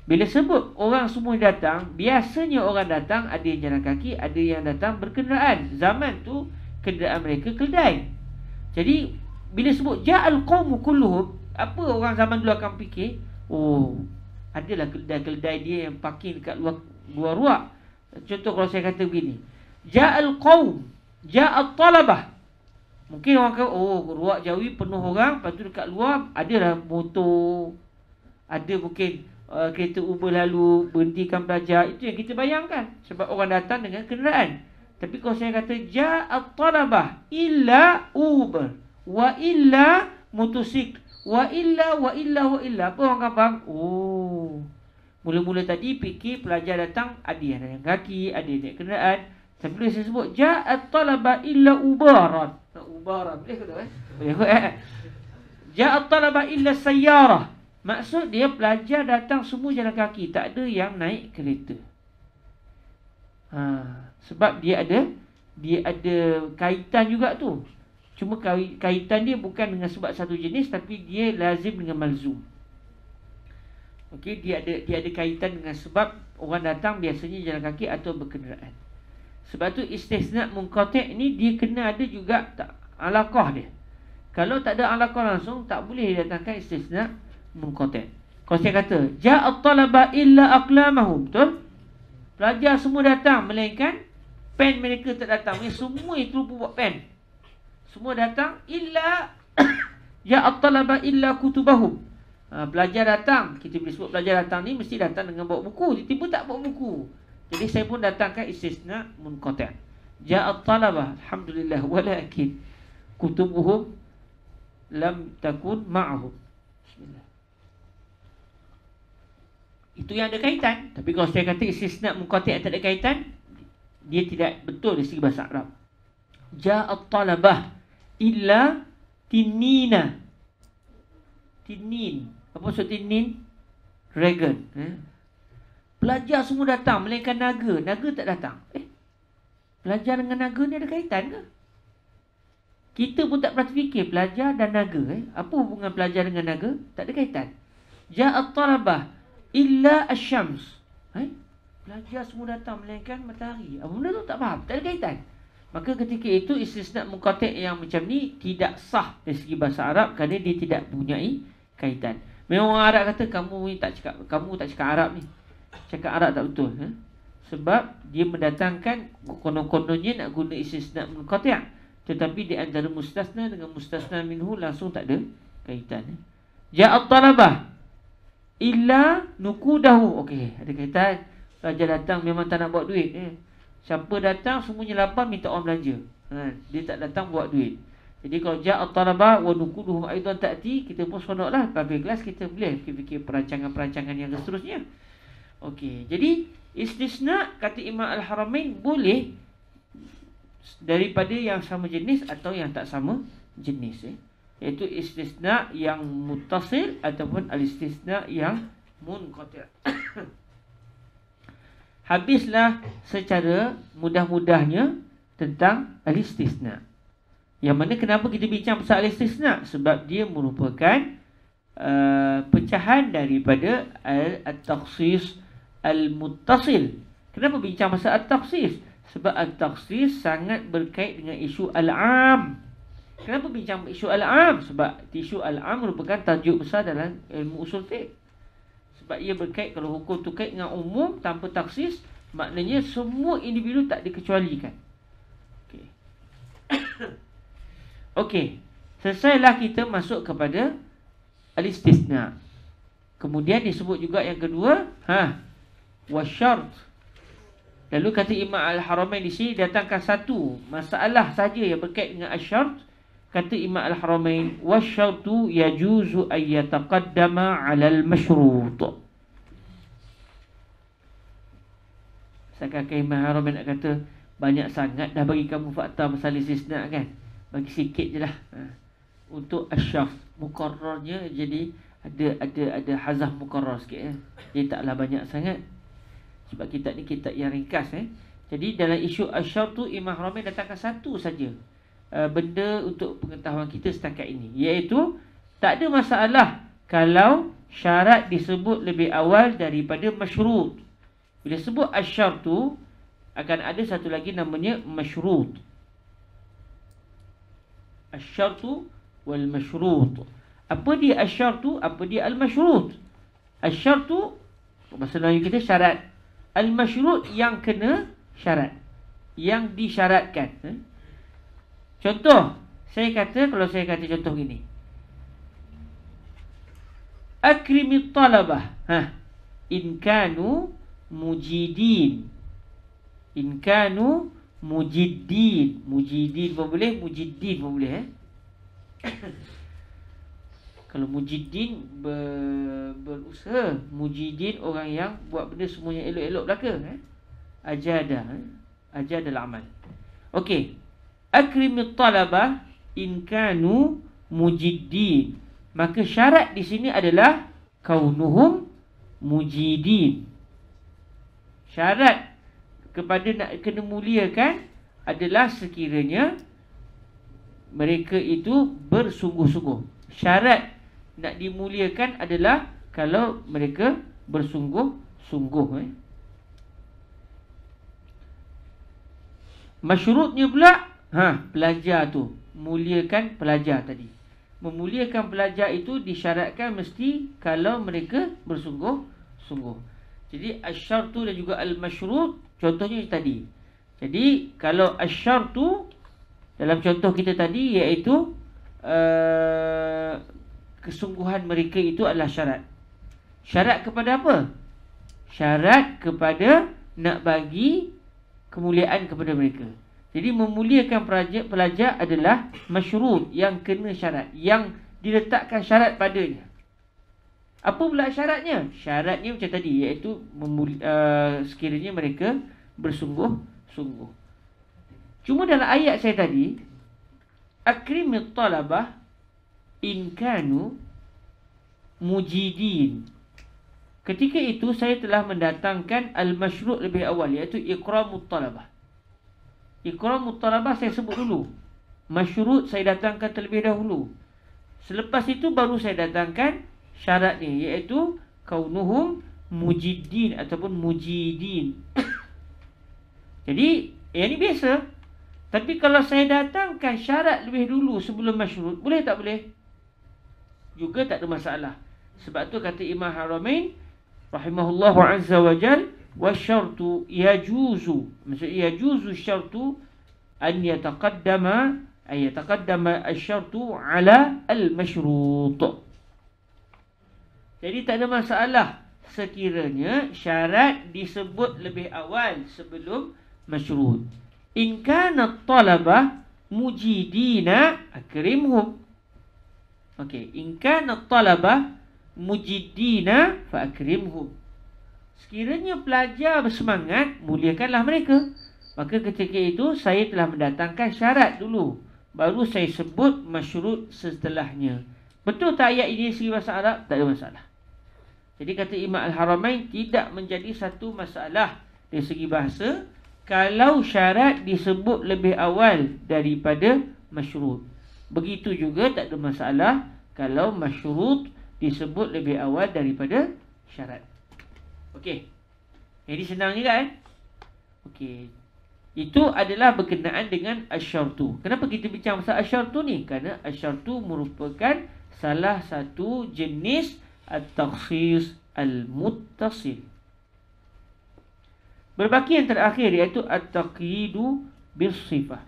Bila sebut orang semua datang. Biasanya orang datang ada yang jalan kaki. Ada yang datang berkenderaan. Zaman tu kenderaan mereka keldai. Jadi bila sebut ja'al qawmu kulluhum. Apa orang zaman dulu akan fikir? Oh Adalah keledai-keledai dia yang parking dekat luar, luar ruak Contoh kalau saya kata begini Ja'al qawm Ja'al talabah Mungkin orang kata, oh ruak jawi penuh orang Lepas tu dekat luar, lah motor Ada mungkin uh, kereta Uber lalu Berhentikan pelajar, itu yang kita bayangkan Sebab orang datang dengan kenderaan Tapi kalau saya kata, ja'al talabah Illa Uber Wa illa motosik. Wa illa, wa illa, wa illa. Apa orang faham? Oh. Mula-mula tadi fikir pelajar datang. Ada yang naik kaki, ada yang naik kenderaan. Sebelum saya sebut, Ja'at talaba illa ubaran. Tak ubaran. Boleh kata eh? Boleh eh? Ja'at talaba illa sayarah. Maksud dia pelajar datang semua jalan kaki. Tak ada yang naik kereta. Ha. Sebab dia ada dia ada kaitan juga tu Cuma kaitan dia bukan dengan sebab satu jenis tapi dia lazim dengan malzum. Okey, dia ada dia ada kaitan dengan sebab orang datang biasanya jalan kaki atau berkenderaan. Sebab tu istisna munqati' ni dia kena ada juga tak alaqah dia. Kalau tak ada alaqah langsung tak boleh datangkan istisna munqati'. Kalau saya kata ja'a talaba illa aqlamahum, betul? Pelajar semua datang melainkan pen mereka tak datang. semua itu buat pen semua datang illa ya at-talaba illa kutubahum. Ha, pelajar datang, kita boleh sebut pelajar datang ni mesti datang dengan bawa buku. Dia tiba tak bawa buku. Jadi saya pun datangkan istisna munqati'. Ya at-talaba, alhamdulillah walakin kutubuhum lam takun ma'hum. Bismillah. Itu yang ada kaitan. Tapi kalau saya kata istisna munqati' tak ada kaitan, dia tidak betul dari segi bahasa Arab. Ja talabah illa tinina. Tinin. Apa maksud tinin? Dragon. Eh? Pelajar semua datang. Melainkan naga. Naga tak datang. Eh? Pelajar dengan naga ni ada kaitan ke? Kita pun tak pernah fikir pelajar dan naga. Eh? Apa hubungan pelajar dengan naga? Tak ada kaitan. Ja'at tarabah illa asyams. Eh? Pelajar semua datang melainkan matahari. Apa benda tu tak faham. Tak ada kaitan. Maka ketika itu istisnat mukatik yang macam ni tidak sah dari segi bahasa Arab kerana dia tidak mempunyai kaitan. Memang orang Arab kata kamu tak cakap kamu tak cakap Arab ni. Cakap Arab tak betul. Ha? Sebab dia mendatangkan konon kononya nak guna istisnat mukatik. Tetapi di antara mustasna dengan mustasna minhu langsung tak ada kaitan. Ha? Ya at-talabah illa nukudahu. Okey, ada kaitan. Raja datang memang tak nak buat duit. Eh? Siapa datang semuanya lapar minta orang belanja. Ha, dia tak datang buat duit. Jadi kalau ja at-talaba wa nuquduhum aidan ta'ti, kita pun seronoklah pada kelas kita boleh fikir perancangan-perancangan yang seterusnya. Okey, jadi istisna kata Imam Al-Haramain boleh daripada yang sama jenis atau yang tak sama jenis eh. itu istisna yang mutasil ataupun al-istisna yang munqati'. habislah secara mudah-mudahnya tentang alistisna. Yang mana kenapa kita bincang pasal alistisna? Sebab dia merupakan uh, pecahan daripada al-taksis al-muttasil. Kenapa bincang pasal al-taksis? Sebab al-taksis sangat berkait dengan isu al-am. Kenapa bincang isu al-am? Sebab isu al-am merupakan tajuk besar dalam ilmu usul fiqh sebab ia berkait kalau hukum tu kait dengan umum tanpa taksis maknanya semua individu tak dikecualikan okey okey selesailah kita masuk kepada al-istisna kemudian disebut juga yang kedua ha wasyart lalu kata imam al-haramain di sini datangkan satu masalah saja yang berkait dengan asyart as kata Imam Al-Haramain wasyartu yajuzu an yataqaddama 'ala al-mashrut Sekakai Imam Haram nak kata Banyak sangat dah bagi kamu fakta Masalah sisna kan Bagi sikit je lah ha. Untuk asyaf Mukarrarnya jadi Ada ada ada hazah mukarrar sikit eh. Jadi taklah banyak sangat Sebab kitab ni kitab yang ringkas eh. Jadi dalam isu asyaf tu Imam Haram datangkan satu saja uh, benda untuk pengetahuan kita setakat ini iaitu tak ada masalah kalau syarat disebut lebih awal daripada masyrut bila sebut tu akan ada satu lagi namanya masyrut tu wal masyrut apa dia tu? apa dia al masyrut asyartu bahasa Melayu kita syarat al masyrut yang kena syarat yang disyaratkan eh? Contoh, saya kata kalau saya kata contoh gini. Akrimi talabah. Ha. In kanu mujidin. In kanu Mujidin pun boleh, mujidin pun boleh. Eh? kalau mujidin ber, berusaha, mujiddin orang yang buat benda semuanya elok-elok belaka. Eh? Ajadah. Eh? Ajadah amal. Okey akrimit talabah in kanu mujiddin maka syarat di sini adalah kaunuhum mujiddin syarat kepada nak kena muliakan adalah sekiranya mereka itu bersungguh-sungguh syarat nak dimuliakan adalah kalau mereka bersungguh-sungguh eh. Masyurutnya pula ha, pelajar tu muliakan pelajar tadi memuliakan pelajar itu disyaratkan mesti kalau mereka bersungguh sungguh jadi tu dan juga al-masyrut contohnya tadi jadi kalau tu dalam contoh kita tadi iaitu uh, kesungguhan mereka itu adalah syarat syarat kepada apa syarat kepada nak bagi kemuliaan kepada mereka jadi memuliakan pelajar, pelajar adalah masyrut yang kena syarat. Yang diletakkan syarat padanya. Apa pula syaratnya? Syaratnya macam tadi iaitu memuli, uh, sekiranya mereka bersungguh-sungguh. Cuma dalam ayat saya tadi akrimit talabah inkanu mujidin. Ketika itu saya telah mendatangkan al-masyru' lebih awal iaitu ikramut talabah. Ikram mutalabah saya sebut dulu. Masyurut saya datangkan terlebih dahulu. Selepas itu baru saya datangkan syarat ni iaitu kaunuhum mujidin ataupun mujidin. Jadi, yang ni biasa. Tapi kalau saya datangkan syarat lebih dulu sebelum masyurut, boleh tak boleh? Juga tak ada masalah. Sebab tu kata Imam Haramain rahimahullahu azza wa jalla wasyartu yajuzu maksud yajuzu syartu an yataqaddama ay yataqaddama asyartu ala al masyrut jadi tak ada masalah sekiranya syarat disebut lebih awal sebelum masyrut in kana mujidina akrimhum okey in kana mujidina fa akrimhum Sekiranya pelajar bersemangat, muliakanlah mereka. Maka ketika itu, saya telah mendatangkan syarat dulu. Baru saya sebut masyurut setelahnya. Betul tak ayat ini segi bahasa Arab? Tak ada masalah. Jadi kata Imam Al-Haramain tidak menjadi satu masalah dari segi bahasa kalau syarat disebut lebih awal daripada masyurut. Begitu juga tak ada masalah kalau masyurut disebut lebih awal daripada syarat. Okey. Jadi senang juga eh. Okey. Itu adalah berkenaan dengan asyartu. Kenapa kita bincang pasal asyartu ni? Kerana asyartu merupakan salah satu jenis at-takhsis al-muttasil. Berbaki yang terakhir iaitu at-taqyidu bisifah.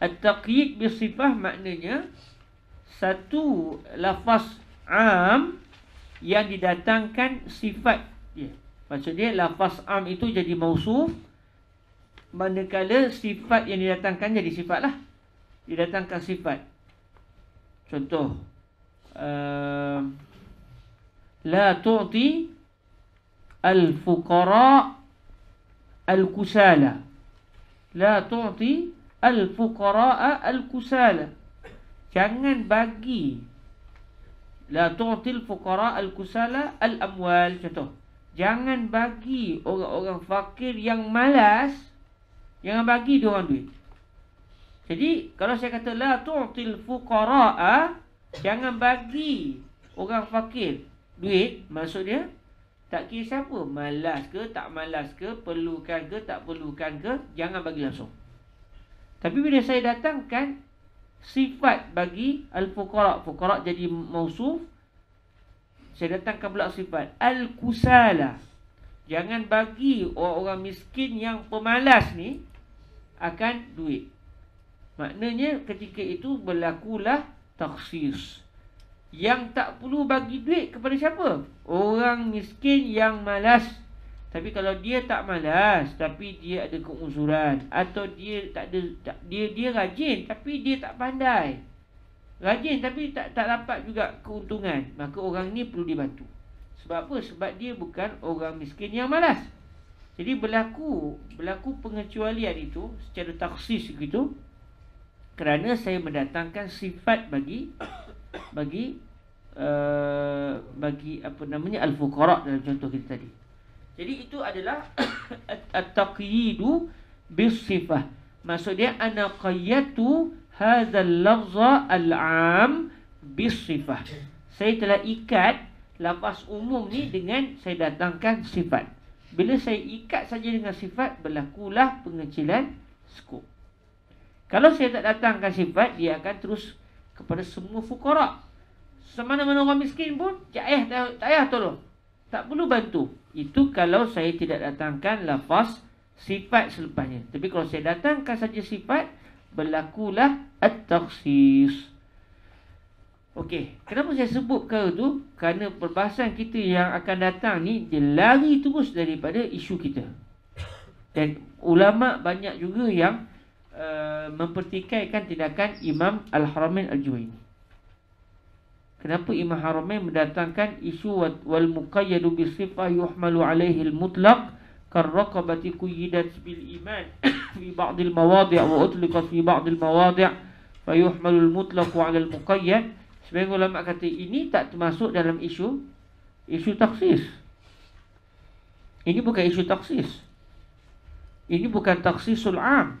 At-taqyid bisifah maknanya satu lafaz am yang didatangkan sifat dia. Maksudnya lafaz am itu jadi mausuf manakala sifat yang didatangkan jadi sifat lah. Didatangkan sifat. Contoh. Uh, La tu'ti al-fukara al-kusala. La tu'ti al-fukara al-kusala. Jangan bagi La tu'til fuqara al-kusala al-amwal Contoh Jangan bagi orang-orang fakir yang malas Jangan bagi dia orang duit Jadi kalau saya kata La tu'til fuqara Jangan bagi orang fakir duit Maksud dia Tak kira siapa Malas ke tak malas ke Perlukan ke tak perlukan ke Jangan bagi langsung tapi bila saya datangkan sifat bagi al-fuqara fuqara jadi mausuf saya datang ke belakang sifat al-kusala jangan bagi orang-orang miskin yang pemalas ni akan duit maknanya ketika itu berlakulah taksis yang tak perlu bagi duit kepada siapa orang miskin yang malas tapi kalau dia tak malas tapi dia ada keuzuran atau dia tak ada tak, dia dia rajin tapi dia tak pandai. Rajin tapi tak tak dapat juga keuntungan, maka orang ni perlu dibantu. Sebab apa? Sebab dia bukan orang miskin yang malas. Jadi berlaku berlaku pengecualian itu secara taksis begitu. kerana saya mendatangkan sifat bagi bagi uh, bagi apa namanya al-fuqara dalam contoh kita tadi. Jadi itu adalah at-taqyidu bisifah. Maksud dia ana qayyatu hadzal lafza al-am bisifah. Saya telah ikat lafaz umum ni dengan saya datangkan sifat. Bila saya ikat saja dengan sifat berlakulah pengecilan skop. Kalau saya tak datangkan sifat dia akan terus kepada semua fukara. Semana-mana orang miskin pun tak payah tak payah tolong. Tak perlu bantu. Itu kalau saya tidak datangkan lafaz sifat selepasnya. Tapi kalau saya datangkan saja sifat, berlakulah at-taksis. Okey, kenapa saya sebut perkara tu? Kerana perbahasan kita yang akan datang ni dia lari terus daripada isu kita. Dan ulama banyak juga yang uh, mempertikaikan tindakan Imam Al-Haramain Al-Juwayni. Kenapa Imam Haramain mendatangkan isu wal muqayyadu bi sifah yuhmalu alaihi al mutlaq karraqabati quyidat bil iman fi ba'd al mawadi' wa utliqa fi ba'd al mawadi' fa yuhmalu al mutlaq ala al muqayyad sebagai ulama kata ini tak termasuk dalam isu isu taksis ini bukan isu taksis ini bukan taksisul am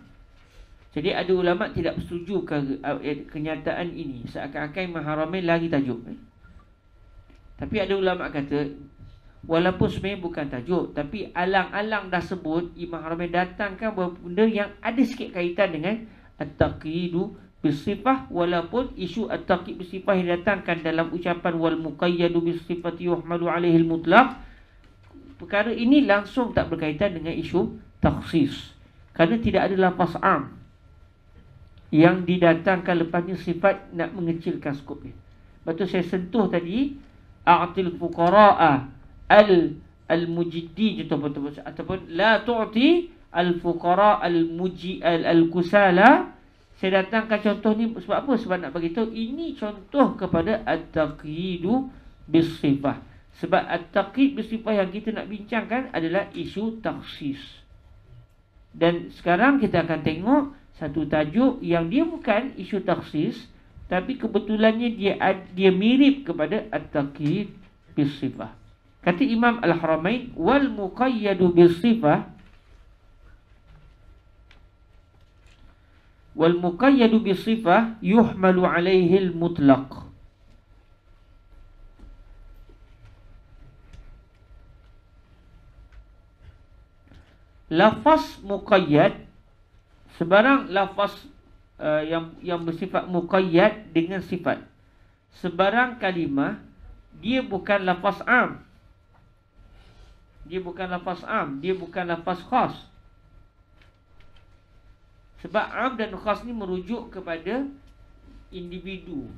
jadi ada ulama tidak setuju ke eh, kenyataan ini seakan-akan mahramin lari tajuk. Tapi ada ulama kata walaupun sebenarnya bukan tajuk tapi alang-alang dah sebut imam haramain datangkan beberapa benda yang ada sikit kaitan dengan at-taqidu bisifah walaupun isu at-taqid bisifah yang datangkan dalam ucapan wal muqayyadu bersifati yuhmalu alaihi al-mutlaq perkara ini langsung tak berkaitan dengan isu takhsis kerana tidak ada lafaz am yang didatangkan lepasnya sifat nak mengecilkan skopnya. Lepas tu saya sentuh tadi a'til fuqara'a al al-mujiddi ataupun ataupun la tu'ti al-fuqara al-muji al-kusala saya datangkan contoh ni sebab apa? Sebab nak bagi tahu ini contoh kepada at-taqidu bisifah. Sebab at-taqid bisifah yang kita nak bincangkan adalah isu takhsis. Dan sekarang kita akan tengok satu tajuk yang dia bukan isu taksis tapi kebetulannya dia dia mirip kepada at-taqid bisifah kata imam al-haramain wal muqayyadu bisifah wal muqayyadu bisifah yuhmalu alaihi al-mutlaq lafaz muqayyad sebarang lafaz uh, yang yang bersifat muqayyad dengan sifat sebarang kalimah dia bukan lafaz am dia bukan lafaz am dia bukan lafaz khas sebab am dan khas ni merujuk kepada individu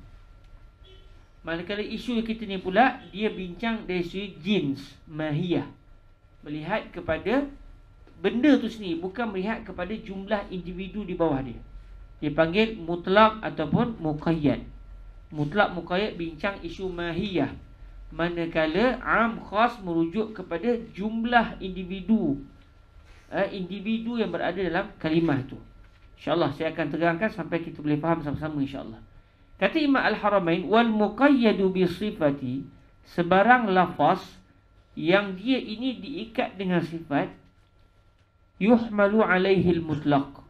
Manakala isu kita ni pula Dia bincang dari sudut jins Mahiyah Melihat kepada benda tu sendiri bukan melihat kepada jumlah individu di bawah dia. Dia panggil mutlak ataupun muqayyad. Mutlak muqayyad bincang isu mahiyah. Manakala am khas merujuk kepada jumlah individu. Eh, individu yang berada dalam kalimah tu. InsyaAllah saya akan terangkan sampai kita boleh faham sama-sama insyaAllah. Kata Imam Al-Haramain, Wal muqayyadu bi sifati, sebarang lafaz yang dia ini diikat dengan sifat, yuhmalu alaihi mutlaq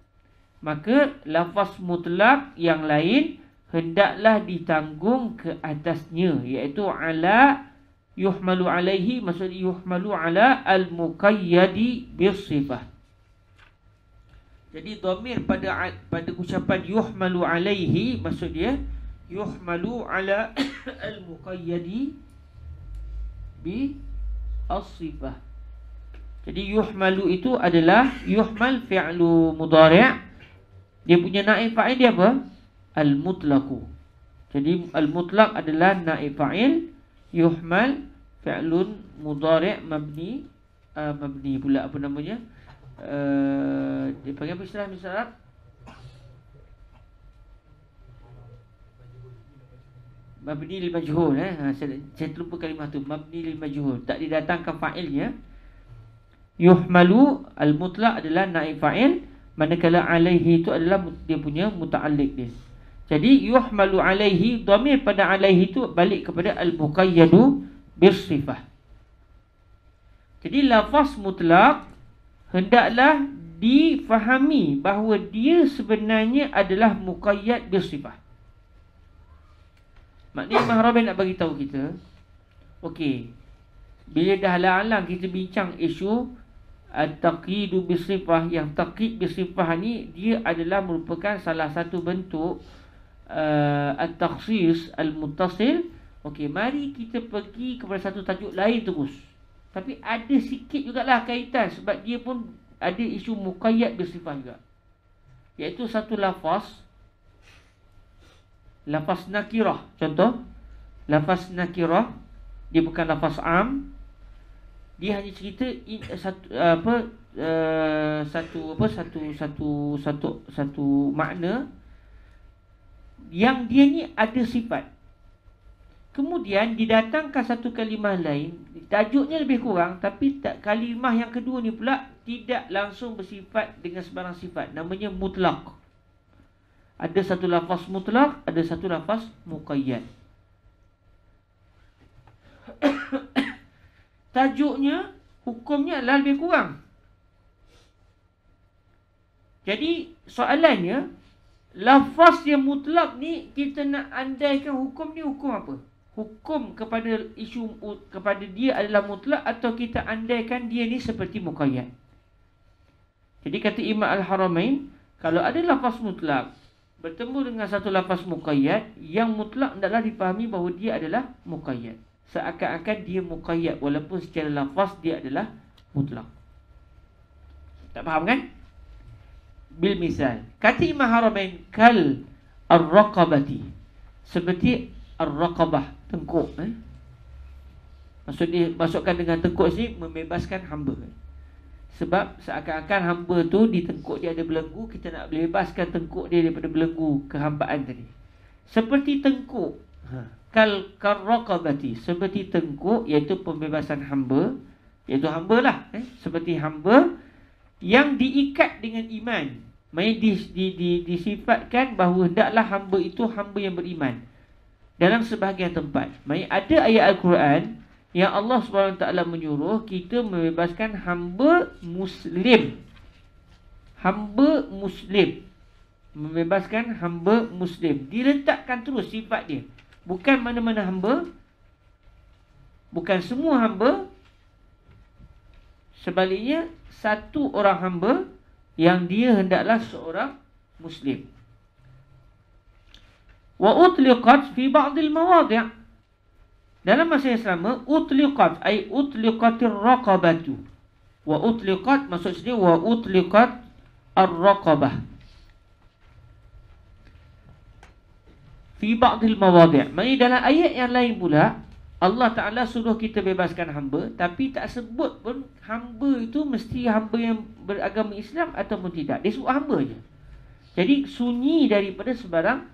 maka lafaz mutlaq yang lain hendaklah ditanggung ke atasnya iaitu ala yuhmalu alaihi maksud yuhmalu ala al muqayyadi sifah jadi dhamir pada pada ucapan yuhmalu alaihi maksud dia yuhmalu ala al muqayyadi bi sifah jadi yuhmalu itu adalah yuhmal fi'lu mudari' dia punya naib fa'il dia apa? Al-mutlaqu. Jadi al-mutlaq adalah naib fa'il yuhmal fi'lun mudari' mabni uh, mabni pula apa namanya? Uh, dia panggil apa istilah misalnya? Mabni lima majhul eh. Ha, saya, saya terlupa kalimah tu. Mabni lima majhul. Tak didatangkan fa'ilnya yuhmalu al-mutlaq adalah naib fa'il manakala alaihi itu adalah dia punya muta'alliq dia jadi yuhmalu alaihi dhamir pada alaihi itu balik kepada al-muqayyadu bisifah jadi lafaz mutlaq hendaklah difahami bahawa dia sebenarnya adalah muqayyad bisifah maknanya mahrabin nak bagi tahu kita okey bila dah lah alang kita bincang isu At-taqidu bisifah Yang taqid bisifah ni Dia adalah merupakan salah satu bentuk uh, eh, At-taqsis Al-mutasil Okey, mari kita pergi kepada satu tajuk lain terus Tapi ada sikit jugalah kaitan Sebab dia pun ada isu muqayyad bersifat juga Iaitu satu lafaz Lafaz nakirah Contoh Lafaz nakirah Dia bukan lafaz am dia hanya cerita in, eh, satu eh, apa uh, satu apa satu satu satu satu makna yang dia ni ada sifat kemudian didatangkan satu kalimah lain tajuknya lebih kurang tapi tak kalimah yang kedua ni pula tidak langsung bersifat dengan sebarang sifat namanya mutlak ada satu lafaz mutlak ada satu lafaz muqayyad tajuknya hukumnya adalah lebih kurang. Jadi soalannya lafaz yang mutlak ni kita nak andaikan hukum ni hukum apa? Hukum kepada isu kepada dia adalah mutlak atau kita andaikan dia ni seperti mukayyad. Jadi kata Imam Al-Haramain kalau ada lafaz mutlak bertemu dengan satu lafaz mukayyad yang mutlak adalah dipahami bahawa dia adalah mukayyad seakan-akan dia muqayyad walaupun secara lafaz dia adalah mutlak. Tak faham kan? Bil misal, kata Imam Haramain kal al raqabati Seperti al raqabah tengkuk eh? Maksud dia masukkan dengan tengkuk sini membebaskan hamba. Sebab seakan-akan hamba tu di tengkuk dia ada belenggu, kita nak bebaskan tengkuk dia daripada belenggu kehambaan tadi. Seperti tengkuk. Ha kal karraqabati seperti tengkuk iaitu pembebasan hamba iaitu hamba lah eh? seperti hamba yang diikat dengan iman Maksudnya di, di, di, disifatkan bahawa hendaklah hamba itu hamba yang beriman Dalam sebahagian tempat Maksudnya ada ayat Al-Quran Yang Allah SWT menyuruh kita membebaskan hamba muslim Hamba muslim Membebaskan hamba muslim Diletakkan terus sifat dia Bukan mana-mana hamba. Bukan semua hamba. Sebaliknya, satu orang hamba yang dia hendaklah seorang Muslim. Wa utliqat fi ba'dil mawadi' Dalam masa yang selama, utliqat, ay utliqatir raqabatu. Wa utliqat, maksudnya wa utliqat ar-raqabah. fi ba'dil mawadi'. Mai dalam ayat yang lain pula Allah Taala suruh kita bebaskan hamba tapi tak sebut pun hamba itu mesti hamba yang beragama Islam ataupun tidak. Dia suruh hamba je. Jadi sunyi daripada sebarang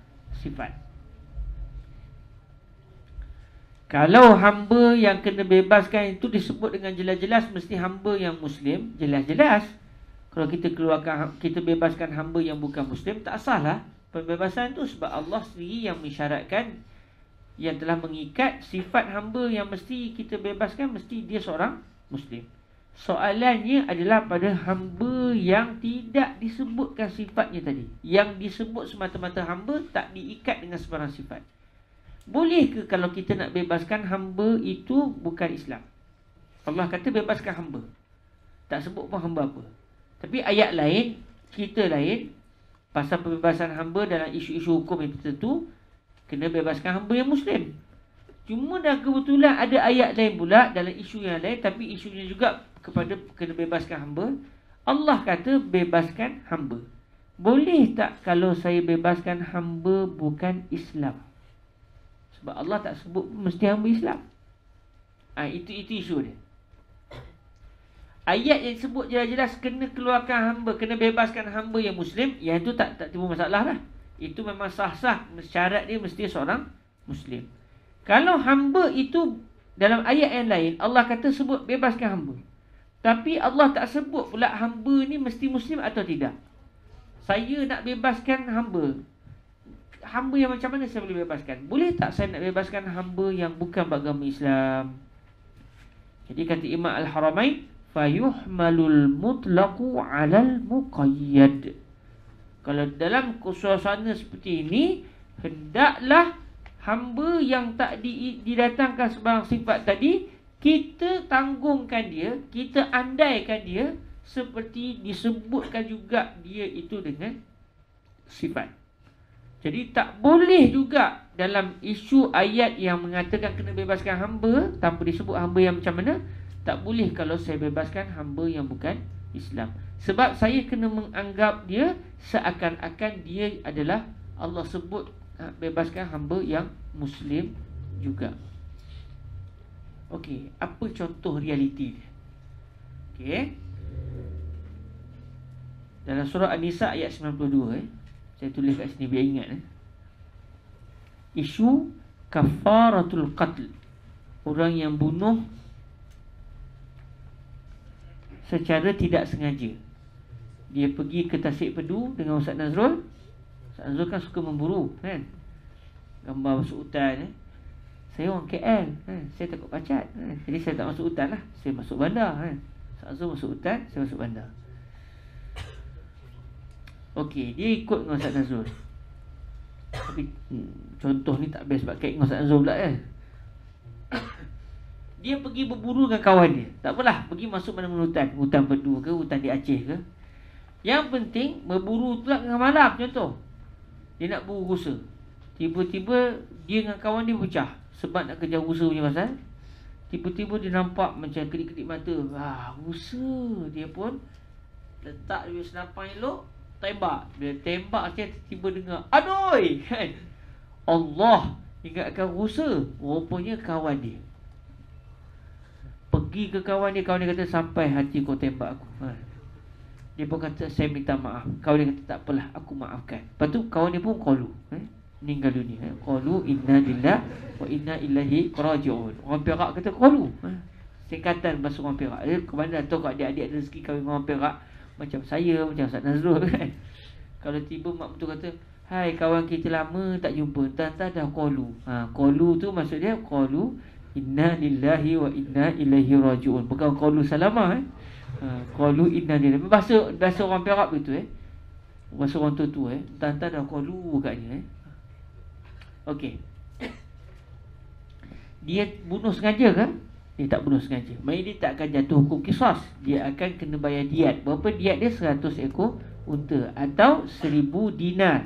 sifat. Kalau hamba yang kena bebaskan itu disebut dengan jelas-jelas mesti hamba yang muslim, jelas-jelas. Kalau kita keluarkan kita bebaskan hamba yang bukan muslim tak salah. Pembebasan itu sebab Allah sendiri yang mensyaratkan Yang telah mengikat sifat hamba yang mesti kita bebaskan Mesti dia seorang Muslim Soalannya adalah pada hamba yang tidak disebutkan sifatnya tadi Yang disebut semata-mata hamba tak diikat dengan sebarang sifat Boleh ke kalau kita nak bebaskan hamba itu bukan Islam? Allah kata bebaskan hamba Tak sebut pun hamba apa Tapi ayat lain, cerita lain Pasal pembebasan hamba dalam isu-isu hukum yang tertentu Kena bebaskan hamba yang Muslim Cuma dah kebetulan ada ayat lain pula dalam isu yang lain Tapi isunya juga kepada kena bebaskan hamba Allah kata bebaskan hamba Boleh tak kalau saya bebaskan hamba bukan Islam? Sebab Allah tak sebut mesti hamba Islam ha, itu, itu isu dia Ayat yang sebut jelas-jelas kena keluarkan hamba, kena bebaskan hamba yang muslim, yang itu tak tak timbul masalah lah. Itu memang sah-sah syarat dia mesti seorang muslim. Kalau hamba itu dalam ayat yang lain Allah kata sebut bebaskan hamba. Tapi Allah tak sebut pula hamba ni mesti muslim atau tidak. Saya nak bebaskan hamba. Hamba yang macam mana saya boleh bebaskan? Boleh tak saya nak bebaskan hamba yang bukan beragama Islam? Jadi kata Imam Al-Haramain, fayuhmalul mutlaku alal muqayyad kalau dalam suasana seperti ini hendaklah hamba yang tak di, didatangkan sebarang sifat tadi kita tanggungkan dia kita andaikan dia seperti disebutkan juga dia itu dengan sifat jadi tak boleh juga dalam isu ayat yang mengatakan kena bebaskan hamba tanpa disebut hamba yang macam mana tak boleh kalau saya bebaskan hamba yang bukan Islam Sebab saya kena menganggap dia Seakan-akan dia adalah Allah sebut ha, Bebaskan hamba yang Muslim juga Okey, apa contoh realiti dia? Okey Dalam surah An-Nisa ayat 92 eh, Saya tulis kat sini, biar ingat eh. Isu Kafaratul Qatl Orang yang bunuh secara tidak sengaja dia pergi ke Tasik Pedu dengan Ustaz Nazrul Ustaz Nazrul kan suka memburu kan gambar masuk hutan eh? saya orang KL kan? saya takut pacat kan? jadi saya tak masuk hutan lah saya masuk bandar kan? Ustaz Nazrul masuk hutan saya masuk bandar Okey, dia ikut dengan Ustaz Nazrul Tapi hmm, contoh ni tak best sebab kait dengan Ustaz Nazrul pula kan dia pergi berburu dengan kawan dia Tak apalah Pergi masuk mana-mana hutan Hutan Perdu ke Hutan di Aceh ke Yang penting Berburu tu lah dengan malam Contoh Dia nak buru rusa Tiba-tiba Dia dengan kawan dia pecah Sebab nak kejar rusa punya pasal Tiba-tiba dia nampak Macam kedik-kedik mata Wah rusa Dia pun Letak dia senapang elok Tembak Bila tembak Tiba-tiba dengar Aduh kan? Allah Ingatkan rusa Rupanya kawan dia pergi ke kawan dia kawan dia kata sampai hati kau tembak aku ha. dia pun kata saya minta maaf kawan dia kata tak apalah aku maafkan lepas tu kawan dia pun kolu ha. Eh? meninggal dunia ha. Eh? kolu inna lillah wa inna ilahi raji'un orang perak kata kolu ha. singkatan bahasa orang perak eh, ke mana tahu kat adik-adik rezeki kawan orang perak macam saya macam Ustaz Nazrul kan kalau tiba mak betul kata Hai kawan kita lama tak jumpa Entah-entah dah kolu ha, Kolu tu maksudnya kolu inna lillahi wa inna Ilahi rajiun bukan qalu salama eh ha, qalu uh, inna lillahi bahasa bahasa orang Perak begitu eh bahasa orang tua eh tanta dah qalu bukannya eh okey dia bunuh sengaja kan dia tak bunuh sengaja Maksudnya dia tak akan jatuh hukum kisos Dia akan kena bayar diat Berapa diat dia? seratus ekor unta Atau seribu dinar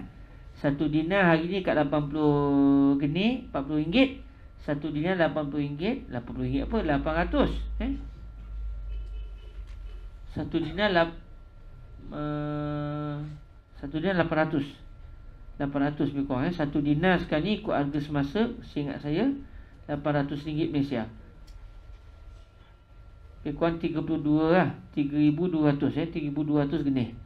Satu dinar hari ni kat 80 geni 40 ringgit satu dinar lapan puluh ringgit Lapan puluh ringgit apa? Lapan ratus eh? Satu dinar lap, uh, Satu dinar lapan ratus Lapan ratus lebih kurang eh? Satu dinar sekarang ni ikut harga semasa Seingat saya Lapan ratus ringgit Malaysia Lebih kurang tiga puluh dua lah Tiga ribu dua ratus eh Tiga ribu dua ratus genih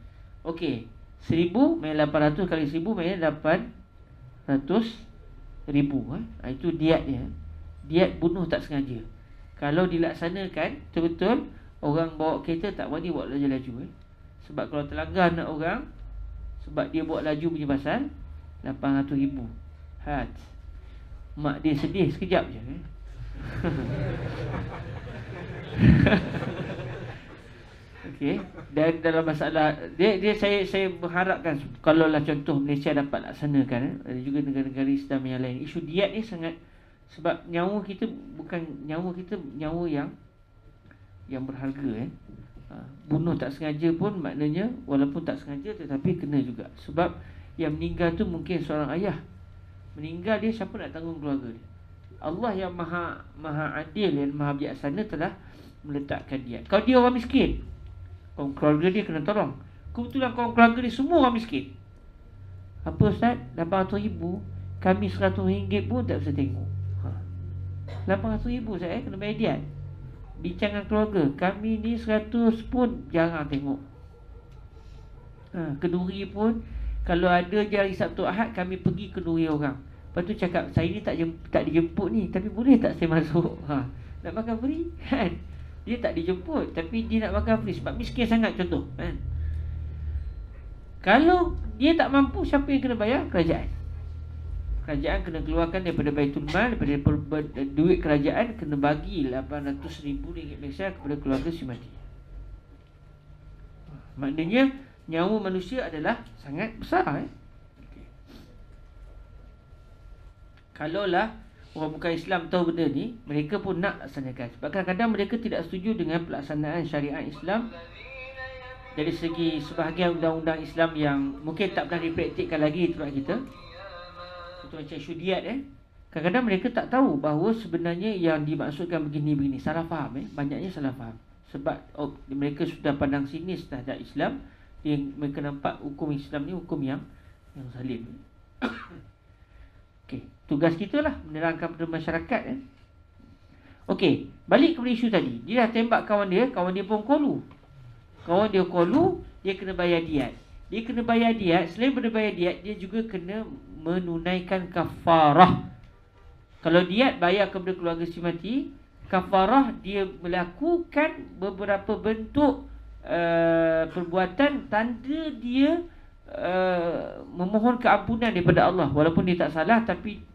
Okey Seribu main lapan ratus kali seribu main dapat Ratus ribu ha? Ah, itu diat dia Diat bunuh tak sengaja Kalau dilaksanakan betul Orang bawa kereta tak berani buat laju-laju eh? Sebab kalau terlanggar nak orang Sebab dia buat laju punya pasal 800 ribu Hat. Mak dia sedih sekejap je eh? okey dan dalam masalah dia dia saya saya mengharapkan kalau lah contoh Malaysia dapat laksanakan eh, juga negara-negara Islam yang lain isu diet ni sangat sebab nyawa kita bukan nyawa kita nyawa yang yang berharga eh ha, bunuh tak sengaja pun maknanya walaupun tak sengaja tetapi kena juga sebab yang meninggal tu mungkin seorang ayah meninggal dia siapa nak tanggung keluarga dia Allah yang maha maha adil dan maha bijaksana telah meletakkan dia kalau dia orang miskin Kawan keluarga dia kena tolong Kebetulan kawan keluarga dia semua orang miskin Apa Ustaz? 800 ribu Kami 100 ringgit pun tak bisa tengok ha. 800 ribu Ustaz eh Kena bayar diat Bincangan keluarga Kami ni 100 pun jarang tengok ha. Keduri pun Kalau ada je hari Sabtu Ahad Kami pergi keduri orang Lepas tu cakap Saya ni tak, jem, tak dijemput ni Tapi boleh tak saya masuk ha. Nak makan free Dia tak dijemput Tapi dia nak makan free Sebab miskin sangat contoh kan? Kalau dia tak mampu Siapa yang kena bayar? Kerajaan Kerajaan kena keluarkan daripada Baitul Mal Daripada eh, duit kerajaan Kena bagi RM800,000 Malaysia Kepada keluarga si mati Maknanya Nyawa manusia adalah sangat besar eh? Kalaulah okay. Kalau orang bukan Islam tahu benda ni mereka pun nak laksanakan sebab kadang-kadang mereka tidak setuju dengan pelaksanaan syariat Islam dari segi sebahagian undang-undang Islam yang mungkin tak pernah dipraktikkan lagi di tempat kita contoh macam syudiat eh kadang-kadang mereka tak tahu bahawa sebenarnya yang dimaksudkan begini-begini salah faham eh banyaknya salah faham sebab oh, mereka sudah pandang sinis terhadap Islam yang mereka nampak hukum Islam ni hukum yang yang zalim tugas kita lah menerangkan kepada masyarakat eh. Okey, balik kepada isu tadi. Dia dah tembak kawan dia, kawan dia pun kolu. Kawan dia kolu, dia kena bayar diat. Dia kena bayar diat, selain daripada bayar diat, dia juga kena menunaikan kafarah. Kalau diat bayar kepada keluarga si mati, kafarah dia melakukan beberapa bentuk uh, perbuatan tanda dia uh, memohon keampunan daripada Allah walaupun dia tak salah tapi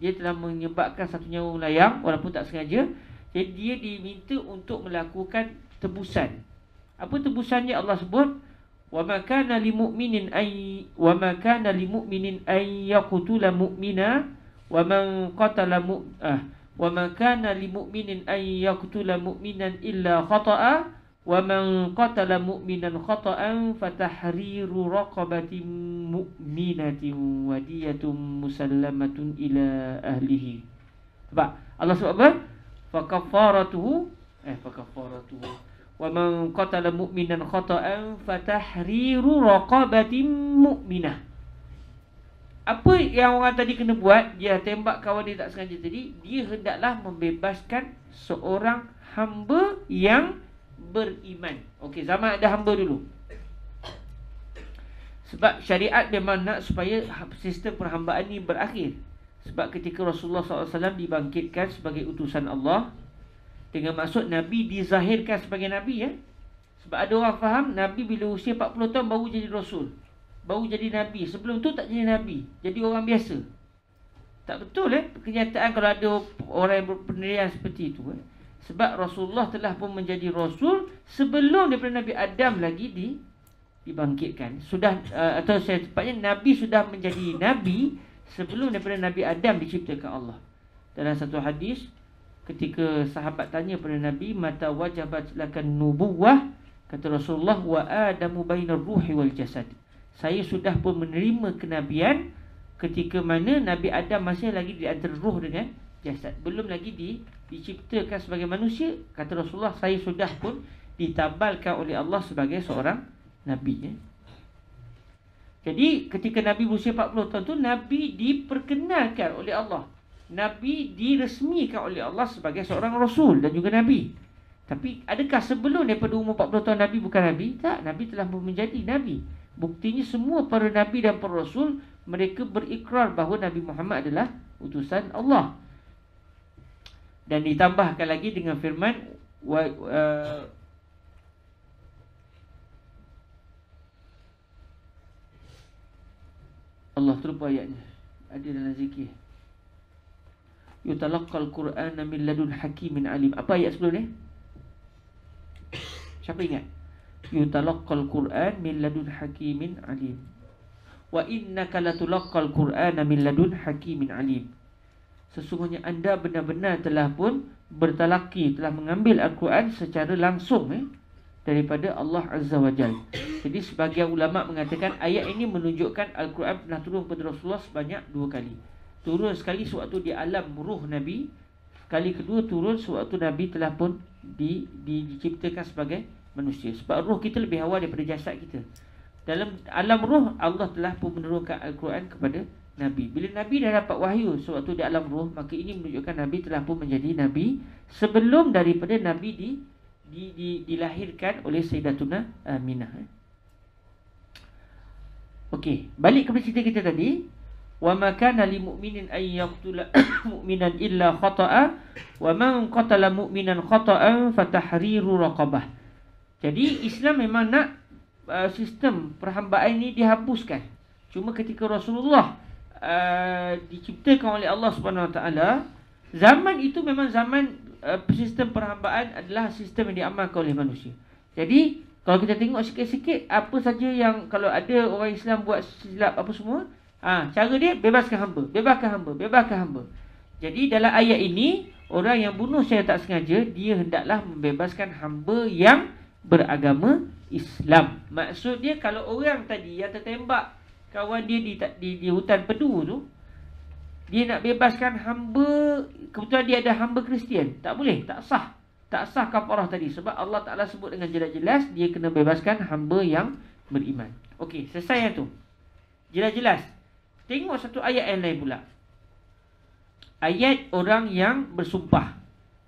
dia telah menyebabkan satu nyawa melayang walaupun tak sengaja jadi dia diminta untuk melakukan tebusan apa tebusannya Allah sebut wa ma kana lil mu'minin ay wa ma kana lil mu'minin ay yaqtula mu'mina wa man qatala mu'ah illa khata'a ومن قتل مؤمنا خطأ فتحرير رقبة مؤمنة ودية مسلمة إلى أهله Nampak? Allah sebab apa? Fakafaratuhu Eh, fakafaratuhu Wa man qatala mu'minan khata'an Fatahriru raqabatin mu'minah Apa yang orang tadi kena buat Dia tembak kawan dia tak sengaja tadi Dia hendaklah membebaskan Seorang hamba yang beriman. Okey, zaman ada hamba dulu. Sebab syariat memang nak supaya ha- sistem perhambaan ni berakhir. Sebab ketika Rasulullah SAW dibangkitkan sebagai utusan Allah. Dengan maksud Nabi dizahirkan sebagai Nabi ya. Sebab ada orang faham Nabi bila usia 40 tahun baru jadi Rasul. Baru jadi Nabi. Sebelum tu tak jadi Nabi. Jadi orang biasa. Tak betul eh. Kenyataan kalau ada orang yang berpendirian seperti itu eh. Sebab Rasulullah telah pun menjadi Rasul sebelum daripada Nabi Adam lagi di dibangkitkan. Sudah uh, atau saya tepatnya Nabi sudah menjadi Nabi sebelum daripada Nabi Adam diciptakan Allah. Dalam satu hadis ketika sahabat tanya kepada Nabi mata wajah lakan nubuwah kata Rasulullah wa adamu bainar ruhi wal jasad. Saya sudah pun menerima kenabian ketika mana Nabi Adam masih lagi di antara ruh dengan jasad. Belum lagi di diciptakan sebagai manusia kata Rasulullah saya sudah pun ditabalkan oleh Allah sebagai seorang nabi ya. Jadi ketika Nabi berusia 40 tahun tu Nabi diperkenalkan oleh Allah Nabi diresmikan oleh Allah sebagai seorang Rasul dan juga Nabi Tapi adakah sebelum daripada umur 40 tahun Nabi bukan Nabi? Tak, Nabi telah menjadi Nabi Buktinya semua para Nabi dan para Rasul Mereka berikrar bahawa Nabi Muhammad adalah utusan Allah dan ditambahkan lagi dengan firman uh, Allah terlupa ayatnya ada dalam zikir yutalaqqal qur'ana min ladun hakimin alim apa ayat sebelum ni siapa ingat yutalaqqal qur'an min ladun hakimin alim wa innaka latulaqqal qur'ana min ladun hakimin alim sesungguhnya anda benar-benar telah pun bertalaki telah mengambil Al-Quran secara langsung eh, daripada Allah Azza wa Jal. Jadi sebagian ulama mengatakan ayat ini menunjukkan Al-Quran telah turun kepada Rasulullah sebanyak dua kali. Turun sekali sewaktu di alam ruh Nabi. Kali kedua turun sewaktu Nabi telah pun di, di, diciptakan sebagai manusia. Sebab ruh kita lebih awal daripada jasad kita. Dalam alam ruh Allah telah pun menurunkan Al-Quran kepada Nabi. Bila Nabi dah dapat wahyu sewaktu di alam ruh, maka ini menunjukkan Nabi telah pun menjadi Nabi sebelum daripada Nabi di, di, di dilahirkan oleh Sayyidatuna Aminah. Eh, eh. Okey, balik kepada cerita kita tadi. Wa ma kana lil mu'minin ay yaqtula mu'minan illa khata'a wa man qatala mu'minan khata'an fa tahriru raqabah. Jadi Islam memang nak uh, sistem perhambaan ini dihapuskan. Cuma ketika Rasulullah uh, diciptakan oleh Allah Subhanahu Wa Taala, zaman itu memang zaman uh, sistem perhambaan adalah sistem yang diamalkan oleh manusia. Jadi kalau kita tengok sikit-sikit apa saja yang kalau ada orang Islam buat silap apa semua, ha, cara dia bebaskan hamba, bebaskan hamba, bebaskan hamba. Jadi dalam ayat ini orang yang bunuh saya tak sengaja dia hendaklah membebaskan hamba yang beragama Islam. Maksud dia kalau orang tadi yang tertembak kawan dia di, di, di hutan pedu tu dia nak bebaskan hamba kebetulan dia ada hamba Kristian tak boleh tak sah tak sah kafarah tadi sebab Allah Taala sebut dengan jelas-jelas dia kena bebaskan hamba yang beriman okey selesai yang tu jelas-jelas tengok satu ayat yang lain pula ayat orang yang bersumpah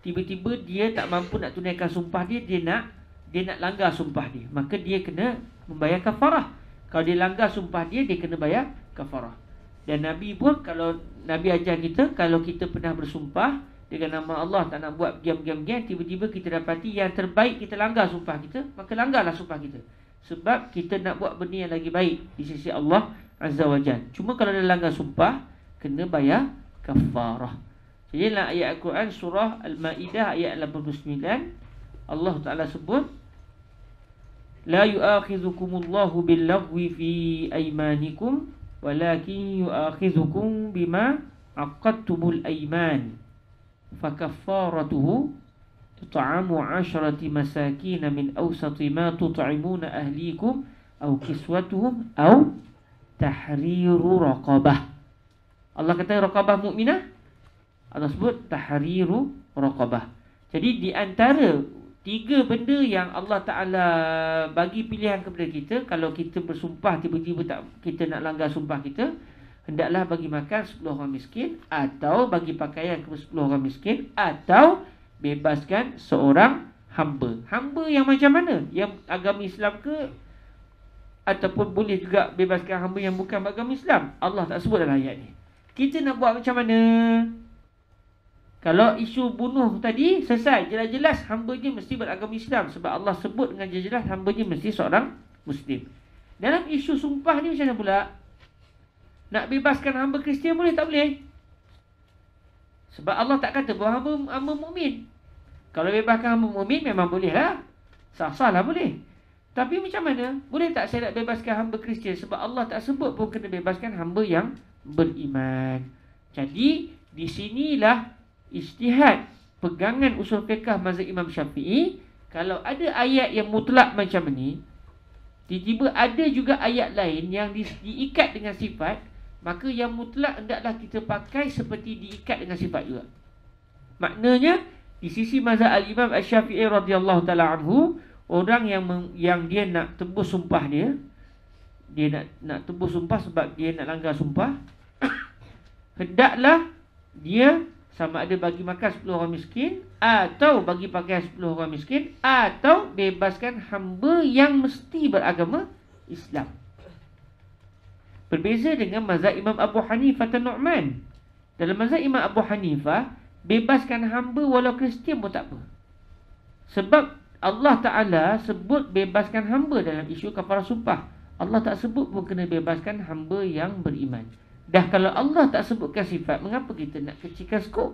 tiba-tiba dia tak mampu nak tunaikan sumpah dia dia nak dia nak langgar sumpah dia maka dia kena membayar kafarah kalau dia langgar sumpah dia Dia kena bayar kafarah Dan Nabi pun Kalau Nabi ajar kita Kalau kita pernah bersumpah Dengan nama Allah Tak nak buat giam-giam-giam Tiba-tiba kita dapati Yang terbaik kita langgar sumpah kita Maka langgarlah sumpah kita Sebab kita nak buat benda yang lagi baik Di sisi Allah Azza wa Jal Cuma kalau dia langgar sumpah Kena bayar kafarah Jadi dalam ayat Al-Quran Surah Al-Ma'idah Ayat 89 Allah Ta'ala sebut لا يؤاخذكم الله باللغو في أيمانكم ولكن يؤاخذكم بما عقدتم الأيمان فكفارته إطعام عشرة مساكين من أوسط ما تطعمون أهليكم أو كسوتهم أو تحرير رقبة الله kata raqabah مؤمنة Allah sebut tahriru raqabah. Jadi di antara Tiga benda yang Allah Ta'ala bagi pilihan kepada kita Kalau kita bersumpah tiba-tiba tak kita nak langgar sumpah kita Hendaklah bagi makan 10 orang miskin Atau bagi pakaian kepada 10 orang miskin Atau bebaskan seorang hamba Hamba yang macam mana? Yang agama Islam ke? Ataupun boleh juga bebaskan hamba yang bukan agama Islam Allah tak sebut dalam ayat ni Kita nak buat macam mana? Kalau isu bunuh tadi selesai jelas-jelas hamba hambanya mesti beragama Islam sebab Allah sebut dengan jelas-jelas hambanya mesti seorang muslim. Dalam isu sumpah ni macam mana pula? Nak bebaskan hamba Kristian boleh tak boleh? Sebab Allah tak kata bahawa hamba, hamba mukmin. Kalau bebaskan hamba mukmin memang boleh lah. Sah-sah lah boleh. Tapi macam mana? Boleh tak saya nak bebaskan hamba Kristian? Sebab Allah tak sebut pun kena bebaskan hamba yang beriman. Jadi, di sinilah Ijtihad pegangan usul fiqah mazhab Imam Syafi'i kalau ada ayat yang mutlak macam ni tiba-tiba ada juga ayat lain yang di, diikat dengan sifat maka yang mutlak hendaklah kita pakai seperti diikat dengan sifat juga maknanya di sisi mazhab al-Imam Asy-Syafi'i radhiyallahu taala anhu orang yang meng, yang dia nak tebus sumpah dia dia nak nak tebus sumpah sebab dia nak langgar sumpah hendaklah dia sama ada bagi makan 10 orang miskin atau bagi pakaian 10 orang miskin atau bebaskan hamba yang mesti beragama Islam. Berbeza dengan mazhab Imam Abu Hanifah dan Nu'man. Dalam mazhab Imam Abu Hanifah, bebaskan hamba walau Kristian pun tak apa. Sebab Allah Ta'ala sebut bebaskan hamba dalam isu kafarah sumpah. Allah tak sebut pun kena bebaskan hamba yang beriman. Dah kalau Allah tak sebutkan sifat, mengapa kita nak kecilkan skop?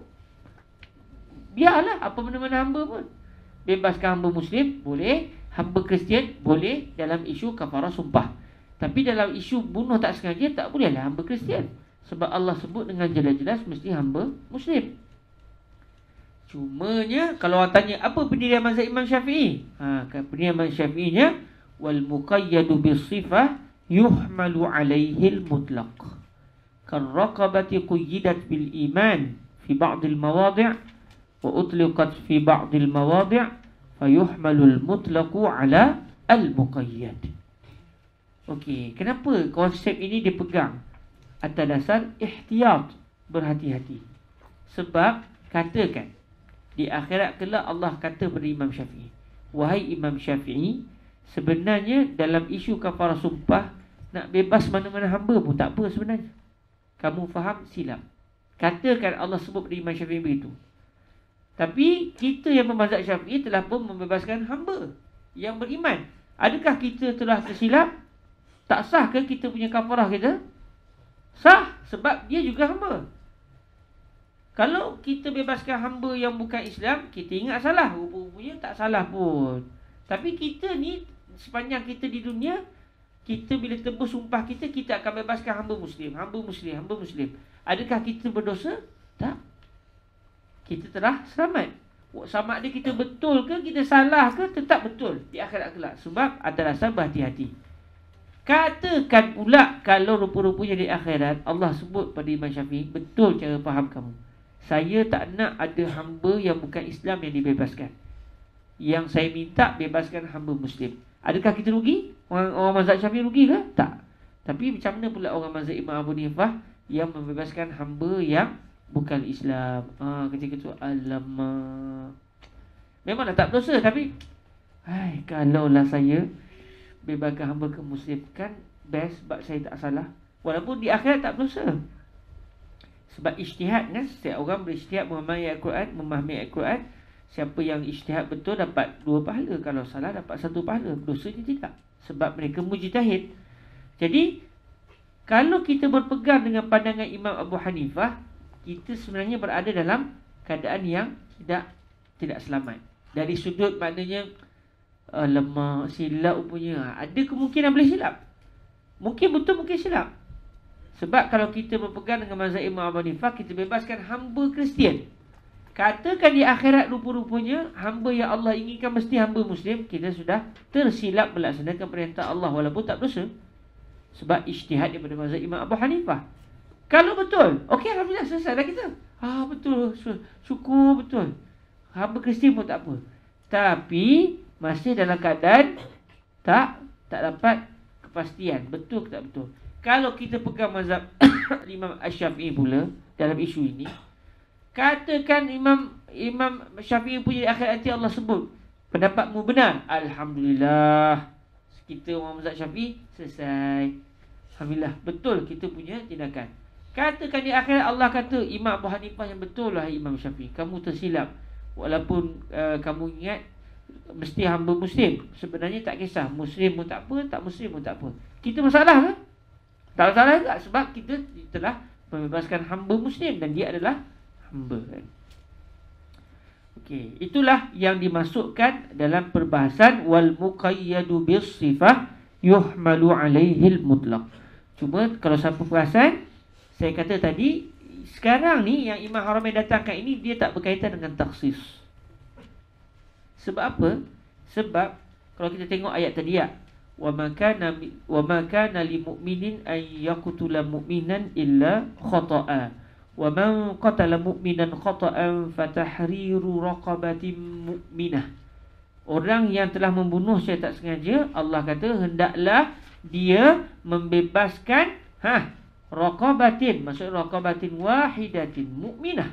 Biarlah apa benda-benda hamba pun. Bebaskan hamba Muslim, boleh. Hamba Kristian, boleh. Dalam isu kafarah sumpah. Tapi dalam isu bunuh tak sengaja, tak bolehlah hamba Kristian. Sebab Allah sebut dengan jelas-jelas mesti hamba Muslim. Cumanya kalau orang tanya apa pendirian mazhab Imam Syafi'i? Ha, kan, pendirian mazhab Syafi'inya wal muqayyadu bis sifah yuhmalu alaihi al كالرقبة قيدت بالإيمان في بعض المواضع وأطلقت في بعض المواضع فيحمل المطلق على المقيد Okey, kenapa konsep ini dipegang? Atas dasar ihtiyat, berhati-hati. Sebab katakan di akhirat kelak Allah kata kepada Imam Syafi'i, "Wahai Imam Syafi'i, sebenarnya dalam isu kafarah sumpah nak bebas mana-mana hamba pun tak apa sebenarnya kamu faham silap. Katakan Allah sebut pada Imam Syafi'i begitu. Tapi kita yang memazhab Syafi'i telah pun membebaskan hamba yang beriman. Adakah kita telah tersilap? Tak sah ke kita punya kafarah kita? Sah sebab dia juga hamba. Kalau kita bebaskan hamba yang bukan Islam, kita ingat salah. Rupa-rupanya tak salah pun. Tapi kita ni sepanjang kita di dunia, kita bila tebus sumpah kita kita akan bebaskan hamba muslim hamba muslim hamba muslim adakah kita berdosa tak kita telah selamat sama ada kita betul ke kita salah ke tetap betul di akhirat kelak sebab antara sabar hati-hati katakan pula kalau rupa-rupanya di akhirat Allah sebut pada Imam Syafi'i betul cara faham kamu saya tak nak ada hamba yang bukan Islam yang dibebaskan yang saya minta bebaskan hamba muslim Adakah kita rugi? Orang, orang mazhab syafi'i rugi ke? Tak Tapi macam mana pula orang mazhab imam Abu Nifah Yang membebaskan hamba yang Bukan Islam ha, Ketika tu Alamak Memanglah tak berdosa tapi Hai, kalaulah saya Bebaskan hamba ke muslim kan Best sebab saya tak salah Walaupun di akhirat tak berdosa Sebab isytihad kan Setiap orang beristihad memahami Al-Quran Memahami Al-Quran Siapa yang ijtihad betul dapat dua pahala Kalau salah dapat satu pahala Dosanya tidak Sebab mereka mujtahid Jadi Kalau kita berpegang dengan pandangan Imam Abu Hanifah Kita sebenarnya berada dalam Keadaan yang tidak tidak selamat Dari sudut maknanya ah, Lemah, silap punya ha, Ada kemungkinan boleh silap Mungkin betul, mungkin silap Sebab kalau kita berpegang dengan mazhab Imam Abu Hanifah Kita bebaskan hamba Kristian Katakan di akhirat rupa-rupanya Hamba yang Allah inginkan mesti hamba Muslim Kita sudah tersilap melaksanakan perintah Allah Walaupun tak berdosa Sebab isytihad daripada mazhab Imam Abu Hanifah Kalau betul Okey Alhamdulillah selesai dah kita Ah betul Syukur betul Hamba Kristian pun tak apa Tapi Masih dalam keadaan Tak Tak dapat Kepastian Betul ke tak betul Kalau kita pegang mazhab Imam Ash-Syafi'i pula Dalam isu ini Katakan Imam Imam Syafi'i punya akhir hati Allah sebut Pendapatmu benar Alhamdulillah Kita orang mazhab Syafi'i selesai Alhamdulillah betul kita punya tindakan Katakan di akhir Allah kata Imam Abu Hanifah yang betul lah Imam Syafi'i Kamu tersilap Walaupun uh, kamu ingat Mesti hamba muslim Sebenarnya tak kisah Muslim pun tak apa Tak muslim pun tak apa Kita masalah ke? Tak salah tak? Sebab kita telah Membebaskan hamba muslim Dan dia adalah hamba kan. Okey, itulah yang dimasukkan dalam perbahasan wal muqayyadu bis sifah yuhmalu alaihil mutlaq. Cuma kalau siapa perasan, saya kata tadi sekarang ni yang Imam Haramain datangkan ini dia tak berkaitan dengan taksis. Sebab apa? Sebab kalau kita tengok ayat tadi ya, wa maka wa maka lil mu'minin ay yaqtula mu'minan illa khata'a. ومن قتل مؤمنا خطأ فتحرير رقبة مؤمنة Orang yang telah membunuh saya tak sengaja Allah kata hendaklah dia membebaskan ha raqabatin maksud raqabatin wahidatin mukminah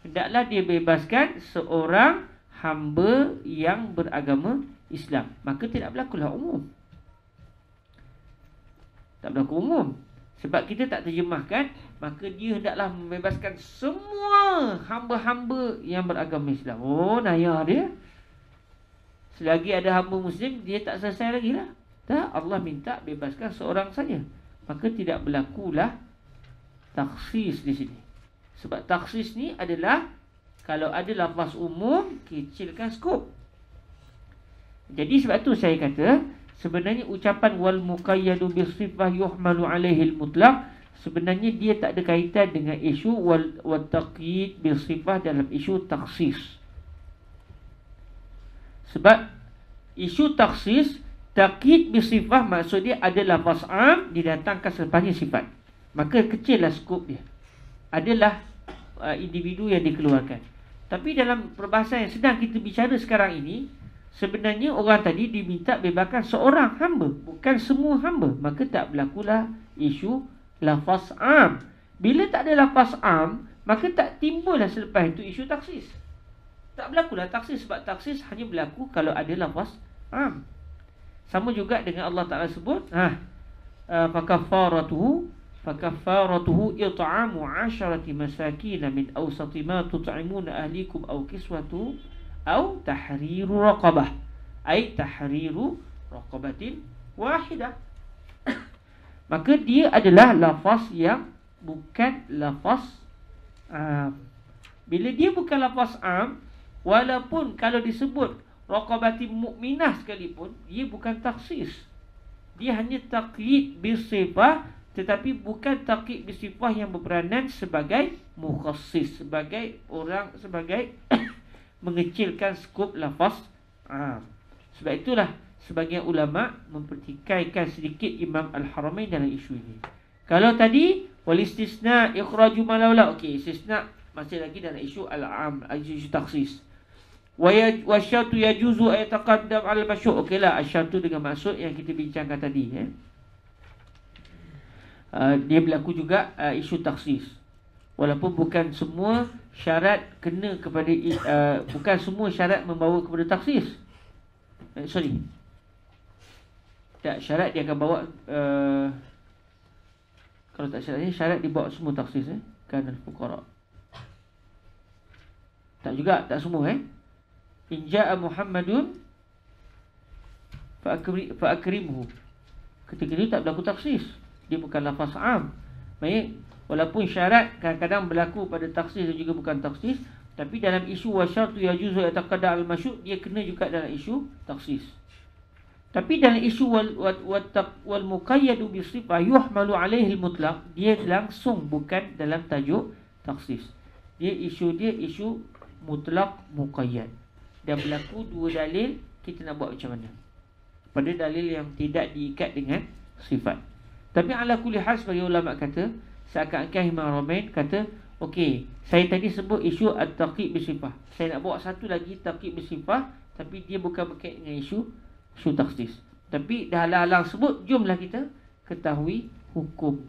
hendaklah dia bebaskan seorang hamba yang beragama Islam maka tidak berlaku lah umum tak berlaku umum sebab kita tak terjemahkan Maka dia hendaklah membebaskan semua hamba-hamba yang beragama Islam. Oh, naya dia. Selagi ada hamba Muslim, dia tak selesai lagi lah. Tak, Allah minta bebaskan seorang saja. Maka tidak berlakulah taksis di sini. Sebab taksis ni adalah kalau ada lapas umum, kecilkan skop. Jadi sebab tu saya kata, sebenarnya ucapan wal muqayyadu Sifah yuhmalu alaihi mutlaq sebenarnya dia tak ada kaitan dengan isu wal taqid bil sifah dalam isu taksis sebab isu taksis taqid bil sifah maksud adalah fas'am didatangkan sepanjang sifat maka kecillah skop dia adalah uh, individu yang dikeluarkan tapi dalam perbahasan yang sedang kita bicara sekarang ini Sebenarnya orang tadi diminta bebaskan seorang hamba Bukan semua hamba Maka tak berlakulah isu lafaz am. Bila tak ada lafaz am, maka tak timbullah selepas itu isu taksis. Tak berlaku berlakulah taksis sebab taksis hanya berlaku kalau ada lafaz am. Sama juga dengan Allah Ta'ala sebut, ha, uh, fakafaratuhu, fakafaratuhu it'amu asyarati masakina min awsati ma tut'imuna ahlikum aw kiswatu aw tahriru raqabah. Ay tahriru raqabatin wahidah maka dia adalah lafaz yang bukan lafaz am. Ah, bila dia bukan lafaz am, walaupun kalau disebut raqabati mukminah sekalipun, dia bukan taksis. Dia hanya taqid bisifah tetapi bukan taqid bisifah yang berperanan sebagai mukhassis, sebagai orang sebagai mengecilkan skop lafaz am. Sebab itulah sebagian ulama mempertikaikan sedikit Imam Al-Haramain dalam isu ini. Kalau tadi wal istisna ikhraju malaula okey istisna masih lagi dalam isu al-am isu taksis. Wa syartu yajuzu ay taqaddam al masyu' okeylah asyartu dengan maksud yang kita bincangkan tadi eh. Uh, dia berlaku juga uh, isu taksis. Walaupun bukan semua syarat kena kepada uh, bukan semua syarat membawa kepada taksis. Uh, sorry, tak syarat dia akan bawa uh, kalau tak syarat ni syarat dibawa semua taksis eh kan fuqara tak juga tak semua eh in jaa muhammadun fa'akri fa'akrimhu ketika itu tak berlaku taksis dia bukan lafaz am baik walaupun syarat kadang-kadang berlaku pada taksis dan juga bukan taksis tapi dalam isu wa syartu yajuzu yataqadda al-masyu dia kena juga dalam isu taksis tapi dalam isu wal wal wal, wal muqayyadu bi sifah yuhmalu alaihi mutlaq dia langsung bukan dalam tajuk taksis. Dia isu dia isu mutlak muqayyad. Dan berlaku dua dalil kita nak buat macam mana? Pada dalil yang tidak diikat dengan sifat. Tapi ala kulli hal sebagai ulama kata seakan-akan Imam Romain kata Okey, saya tadi sebut isu at-taqib bisifah. Saya nak bawa satu lagi taqib bisifah tapi dia bukan berkait dengan isu syutaksis. Tapi dalam halang sebut, jumlah kita ketahui hukum.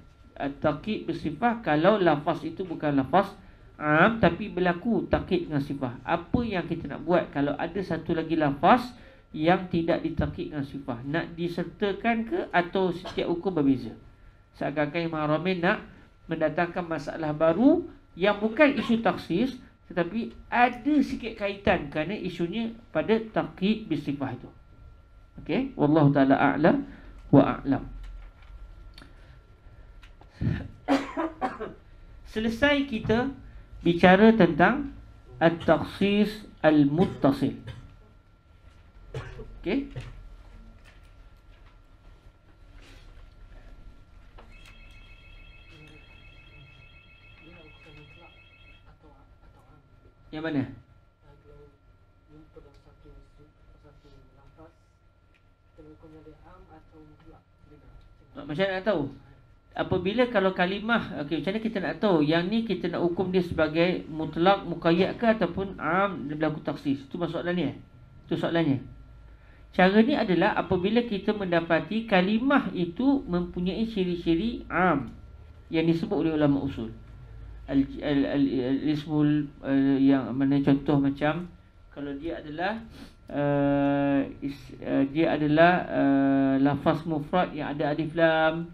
Takik bersifat kalau lafaz itu bukan lafaz am tapi berlaku takik dengan sifah. Apa yang kita nak buat kalau ada satu lagi lafaz yang tidak ditakik dengan sifah? Nak disertakan ke atau setiap hukum berbeza? Seakan-akan Imam nak mendatangkan masalah baru yang bukan isu taksis tetapi ada sikit kaitan kerana isunya pada takik bersifah itu. Okey, wallahu taala a'lam wa a'lam. Selesai kita bicara tentang at-takhsis al-muttasil. Okey. Yang mana? Macam mana nak tahu? Apabila kalau kalimah okay, Macam mana kita nak tahu Yang ni kita nak hukum dia sebagai Mutlak, mukayyak ke Ataupun am Dia berlaku taksis Itu masalahnya Itu soalannya Cara ni adalah Apabila kita mendapati Kalimah itu Mempunyai ciri-ciri am Yang disebut oleh ulama usul al, al, al, al, al, al, al, Yang mana contoh macam Kalau dia adalah uh, is, uh, dia adalah uh, lafaz mufrad yang ada alif lam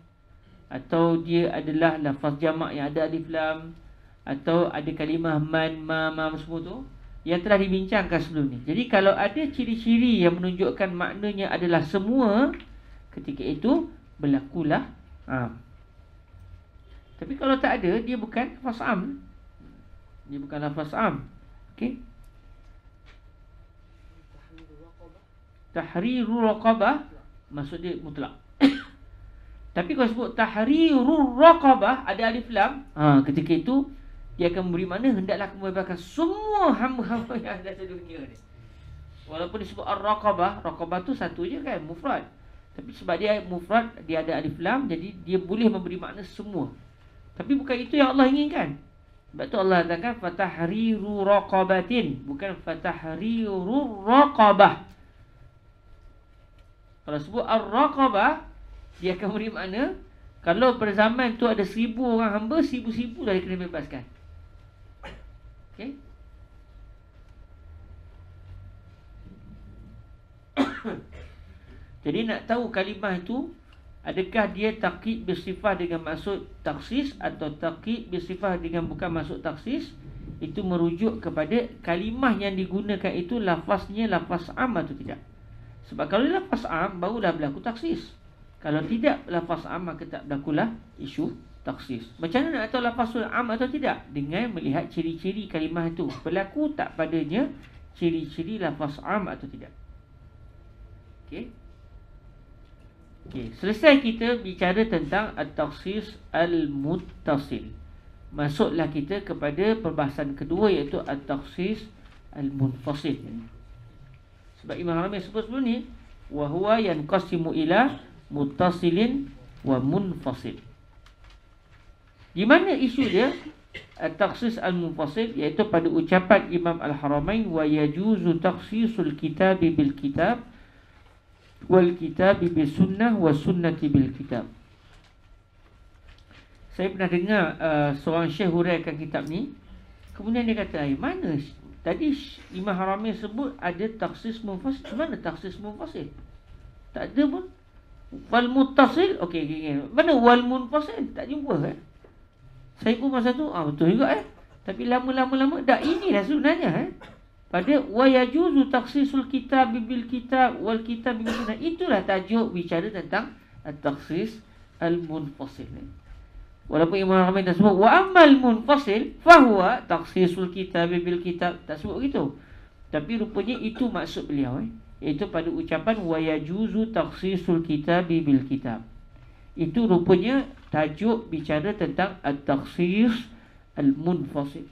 atau dia adalah lafaz jamak yang ada alif lam atau ada kalimah man ma ma semua tu yang telah dibincangkan sebelum ni. Jadi kalau ada ciri-ciri yang menunjukkan maknanya adalah semua ketika itu berlakulah am. Tapi kalau tak ada dia bukan lafaz am. Dia bukan lafaz am. Okay. tahriru raqabah maksud dia mutlak tapi kalau sebut tahriru raqabah ada alif lam ha ketika itu dia akan memberi makna hendaklah aku membebaskan semua hamba-hamba yang ada di dunia ni walaupun disebut ar-raqabah raqabah tu satu je kan mufrad tapi sebab dia mufrad dia ada alif lam jadi dia boleh memberi makna semua tapi bukan itu yang Allah inginkan sebab tu Allah katakan fatahriru raqabatin bukan fatahriru raqabah kalau sebut Ar-Raqabah Dia akan beri makna Kalau pada zaman tu ada seribu orang hamba Seribu-seribu dah dia kena bebaskan Okay Jadi nak tahu kalimah itu Adakah dia takib bersifat dengan maksud taksis Atau takib bersifat dengan bukan maksud taksis Itu merujuk kepada kalimah yang digunakan itu Lafaznya lafaz am atau tidak sebab kalau dia lepas am baru dah berlaku taksis. Kalau tidak lepas am maka tak berlaku lah isu taksis. Macam mana nak tahu lepas am atau tidak? Dengan melihat ciri-ciri kalimah itu berlaku tak padanya ciri-ciri lepas am atau tidak. Okey. Okey, selesai kita bicara tentang at-taksis al-muttasil. Masuklah kita kepada perbahasan kedua iaitu at-taksis al-munfasil sebab Imam Ramai sebut sebelum ni wa huwa yanqasimu ilah mutasilin wa munfasil di mana isu dia taksis al-munfasil iaitu pada ucapan Imam Al-Haramain wa yajuzu takhsisul kitab bil kitab wal kitab bil sunnah wa sunnati bil kitab saya pernah dengar uh, seorang syekh huraikan kitab ni kemudian dia kata mana Tadi Imam Haramir sebut ada taksis munfasil. Mana taksis munfasil? Tak ada pun. Wal mutasil? Okey, okey, okey. Mana wal munfasil? Tak jumpa kan? Saya pun masa tu, ah betul juga eh. Tapi lama-lama-lama, dah inilah sebenarnya eh. Pada wa yajuzu taksisul kitab bil kitab wal kitab bil sunnah. Itulah tajuk bicara tentang taksis al-munfasil. Walaupun Imam Ramai tak sebut Wa ammal munfasil Fahuwa taksisul kitab bil kitab Tak sebut begitu Tapi rupanya itu maksud beliau eh? Iaitu pada ucapan Wa yajuzu taksisul kitab bil kitab Itu rupanya tajuk bicara tentang At-taksis al-munfasil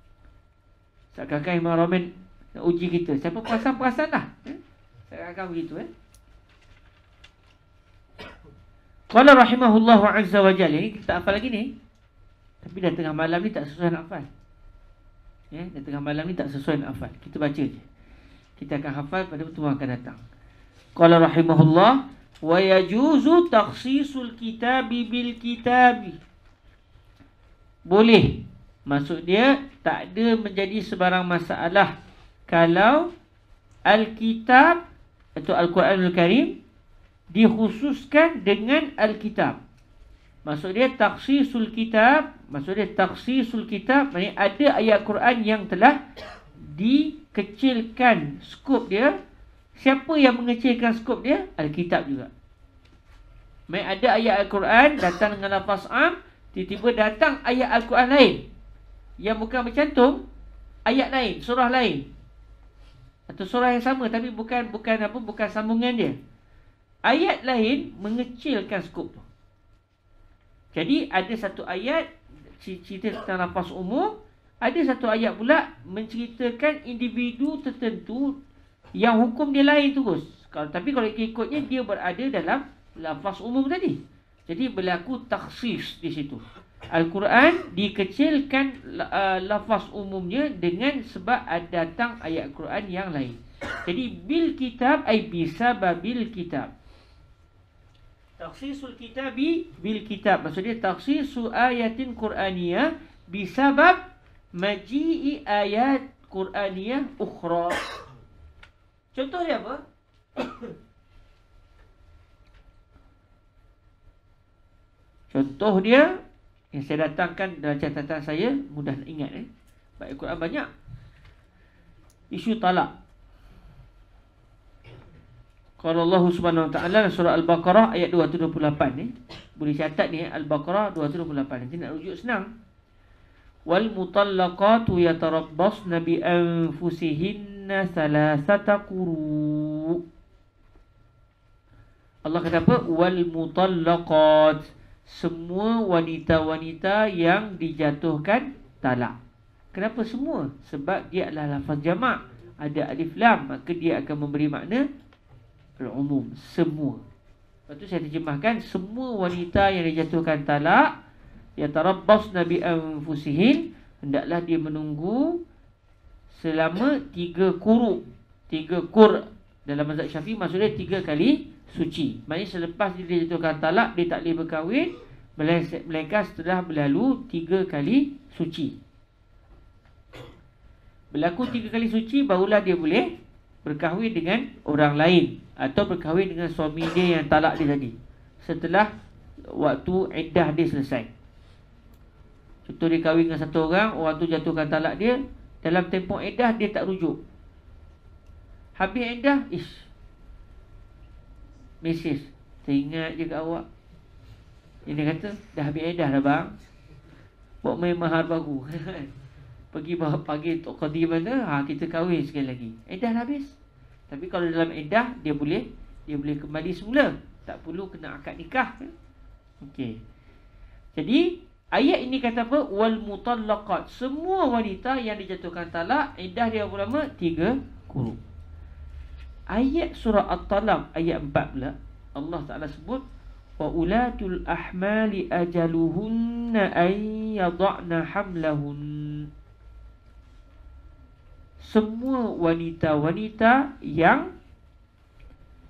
Sekarang Imam Ramai nak uji kita Siapa perasan-perasan lah eh? Sekarang begitu eh? Qala rahimahullahu azza wa jalla. Ini kita hafal lagi ni. Tapi dah tengah malam ni tak sesuai nak hafal. Ya, dah tengah malam ni tak sesuai nak hafal. Kita baca je. Kita akan hafal pada pertemuan akan datang. Qala rahimahullah wa yajuzu takhsisul kitab bil kitab Boleh. Maksud dia tak ada menjadi sebarang masalah kalau al-kitab atau al-Quranul Karim dikhususkan dengan Alkitab. Maksud dia taksisul kitab, maksud taksisul kitab, maknanya ada ayat Quran yang telah dikecilkan skop dia. Siapa yang mengecilkan skop dia? Alkitab juga. Maknanya ada ayat Al-Quran datang dengan lafaz am, tiba-tiba datang ayat Al-Quran lain. Yang bukan mencantum ayat lain, surah lain. Atau surah yang sama tapi bukan bukan apa bukan sambungan dia. Ayat lain mengecilkan skop Jadi ada satu ayat cerita tentang lapas umum. Ada satu ayat pula menceritakan individu tertentu yang hukum dia lain terus. Kalau, tapi kalau ikutnya dia berada dalam lapas umum tadi. Jadi berlaku taksis di situ. Al-Quran dikecilkan uh, eh, umumnya dengan sebab ada datang ayat Al-Quran yang lain. Jadi bil kitab ai bisa babil kitab. Taksisul kitabi bil kitab. Maksudnya takhsisu ayatin Qur'aniyah bisabab maji'i ayat Qur'aniyah ukhra. dia apa? Contoh dia yang saya datangkan dalam catatan saya mudah ingat eh. Baik Quran banyak. Isu talak. Kalau Allah Subhanahu Wa Taala surah Al-Baqarah ayat 228 ni, boleh catat ni Al-Baqarah 228. ni. nak rujuk senang. Wal mutallaqatu yatarabbasna bi Anfusihin thalathata quru. Allah kata apa? Wal mutallaqat semua wanita-wanita yang dijatuhkan talak. Kenapa semua? Sebab dia adalah lafaz jamak. Ada alif lam, maka dia akan memberi makna al-umum semua. Lepas tu saya terjemahkan semua wanita yang dijatuhkan talak ya tarabbas nabi anfusihin hendaklah dia menunggu selama tiga kuru tiga kur dalam mazhab syafi'i maksudnya tiga kali suci Maksudnya selepas dia dijatuhkan talak dia tak boleh berkahwin melainkan setelah berlalu tiga kali suci berlaku tiga kali suci barulah dia boleh berkahwin dengan orang lain atau berkahwin dengan suami dia yang talak dia tadi setelah waktu iddah dia selesai. Contoh dia kahwin dengan satu orang, orang tu jatuhkan talak dia dalam tempoh iddah dia tak rujuk. Habis iddah, ish. Mesej teringat je kat awak. Ini kata dah habis iddah dah bang. Buat main mahar baru. Pergi bawa pagi tok qadi mana? Ha kita kahwin sekali lagi. Iddah dah habis. Tapi kalau dalam iddah dia boleh dia boleh kembali semula. Tak perlu kena akad nikah. Okey. Jadi ayat ini kata apa? Wal mutallaqat. Semua wanita yang dijatuhkan talak iddah dia berapa? 3 kuru. Ayat surah At-Talaq ayat 4 pula Allah Taala sebut wa ulatul ahmali ajaluhunna ay yad'na hamlahun semua wanita-wanita yang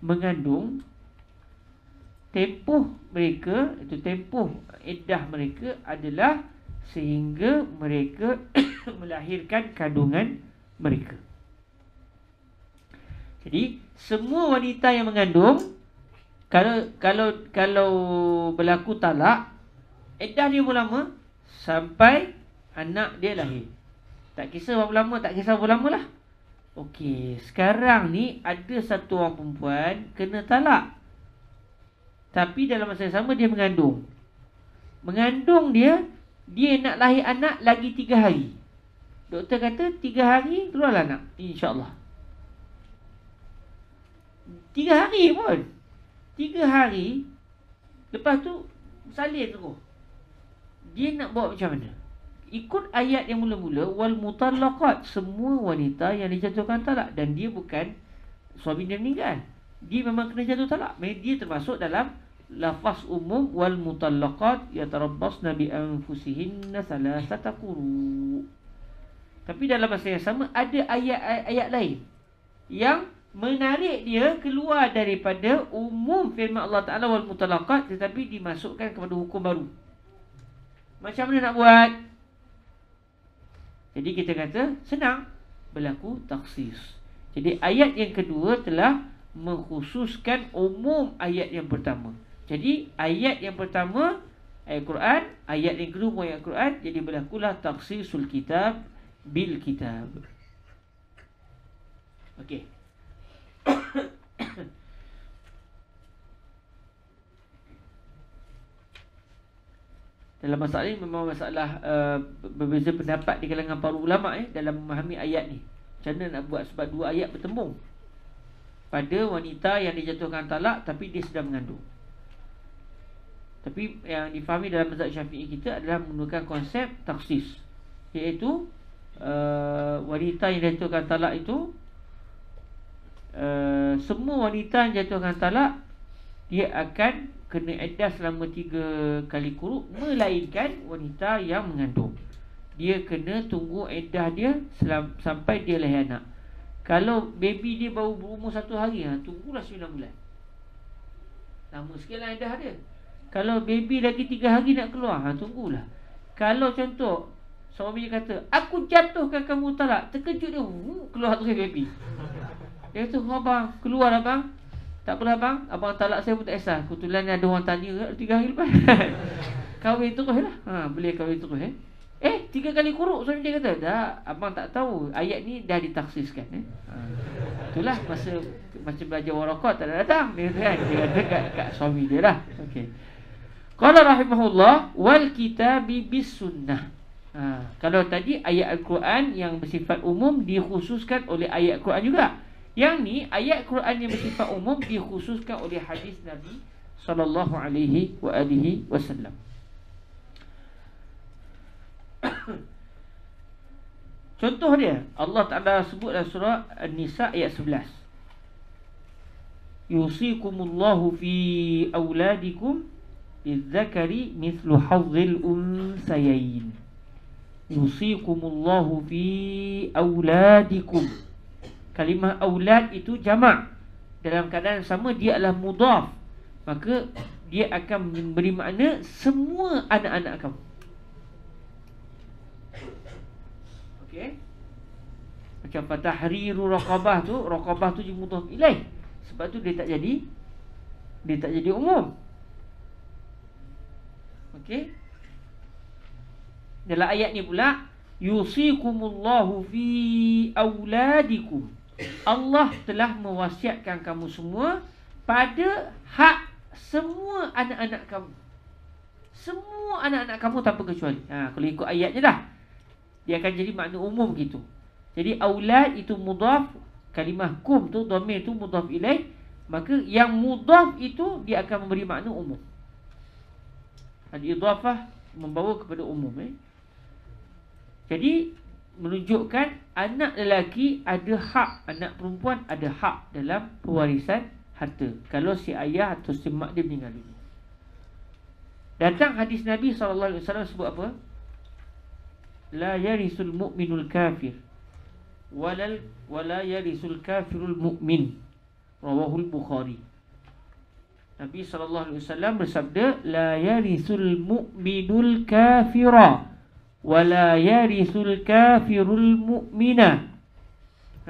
mengandung tempuh mereka itu tempuh iddah mereka adalah sehingga mereka melahirkan kandungan mereka jadi semua wanita yang mengandung kalau kalau kalau berlaku talak iddah dia pun sampai anak dia lahir tak kisah berapa lama, tak kisah berapa lama lah. Okey, sekarang ni ada satu orang perempuan kena talak. Tapi dalam masa yang sama dia mengandung. Mengandung dia, dia nak lahir anak lagi tiga hari. Doktor kata tiga hari keluarlah anak. InsyaAllah. Tiga hari pun. Tiga hari, lepas tu salin tu. Dia nak buat macam mana? ikut ayat yang mula-mula wal mutallaqat semua wanita yang dijatuhkan talak dan dia bukan suami dia meninggal dia memang kena jatuh talak dia termasuk dalam lafaz umum wal mutallaqat yatarabbasna bi anfusihinna thalathata quru tapi dalam masa yang sama ada ayat-ayat lain yang menarik dia keluar daripada umum firman Allah Taala wal mutallaqat tetapi dimasukkan kepada hukum baru macam mana nak buat jadi kita kata senang berlaku taksis. Jadi ayat yang kedua telah mengkhususkan umum ayat yang pertama. Jadi ayat yang pertama ayat Quran, ayat yang kedua pun ayat Quran, jadi berlakulah taksisul kitab bil kitab. Okey. dalam masalah ini memang masalah uh, berbeza pendapat di kalangan para ulama eh dalam memahami ayat ni. Macam mana nak buat sebab dua ayat bertembung pada wanita yang dijatuhkan talak tapi dia sedang mengandung. Tapi yang difahami dalam mazhab Syafi'i kita adalah menggunakan konsep taksis iaitu uh, wanita yang dijatuhkan talak itu uh, semua wanita yang jatuhkan talak dia akan kena edah selama tiga kali kuruk melainkan wanita yang mengandung. Dia kena tunggu edah dia selam, sampai dia lahir anak. Kalau baby dia baru berumur satu hari, ha, tunggulah 9 bulan. Lama sikit lah edah dia. Kalau baby lagi tiga hari nak keluar, ha, tunggulah. Kalau contoh, suami dia kata, aku jatuhkan kamu talak. Terkejut dia, keluar terus baby. Dia kata, keluar abang. Tak apa lah, bang, abang talak saya pun tak kisah. Kutulannya ada orang tanya juga tiga hari lepas. kahwin terus eh, lah. Ha, boleh kahwin terus eh. Eh, tiga kali kuruk suami dia kata. Dah, abang tak tahu. Ayat ni dah ditaksiskan eh. Ha. Itulah masa masa belajar warakot tak ada datang. Dia kata kan. Dia kata kat, kat suami dia lah. Okay. Qala rahimahullah wal kitabi bis sunnah. Ha, kalau tadi ayat Al-Quran yang bersifat umum dikhususkan oleh ayat Al-Quran juga. Yang ni ayat Quran yang bersifat umum dikhususkan oleh hadis Nabi sallallahu alaihi wa alihi wasallam. Contoh dia Allah Taala sebut dalam surah An-Nisa ayat 11. Yusikumullahu fi auladikum lidzakari mithlu hadzil unsayain. Yusikumullahu fi auladikum kalimah aulad itu jamak dalam keadaan sama dia adalah mudaf maka dia akan memberi makna semua anak-anak kamu Okay, macam tahriru raqabah tu raqabah tu juga mudaf ilai sebab tu dia tak jadi dia tak jadi umum okey dalam ayat ni pula yusikumullahu fi auladikum Allah telah mewasiatkan kamu semua pada hak semua anak-anak kamu. Semua anak-anak kamu tanpa kecuali. Ha, kalau ikut ayat je dah. Dia akan jadi makna umum gitu. Jadi aulad itu mudaf kalimah kum tu domain tu mudaf ilaih maka yang mudaf itu dia akan memberi makna umum. Al-idafah membawa kepada umum eh. Jadi menunjukkan anak lelaki ada hak, anak perempuan ada hak dalam pewarisan harta. Kalau si ayah atau si mak dia meninggal dulu. Datang hadis Nabi SAW sebut apa? La yarisul mu'minul kafir. Walal, wala yarisul kafirul mu'min. Rawahul Bukhari. Nabi SAW bersabda La yarisul mu'minul kafirah wala yarisul kafirul mu'mina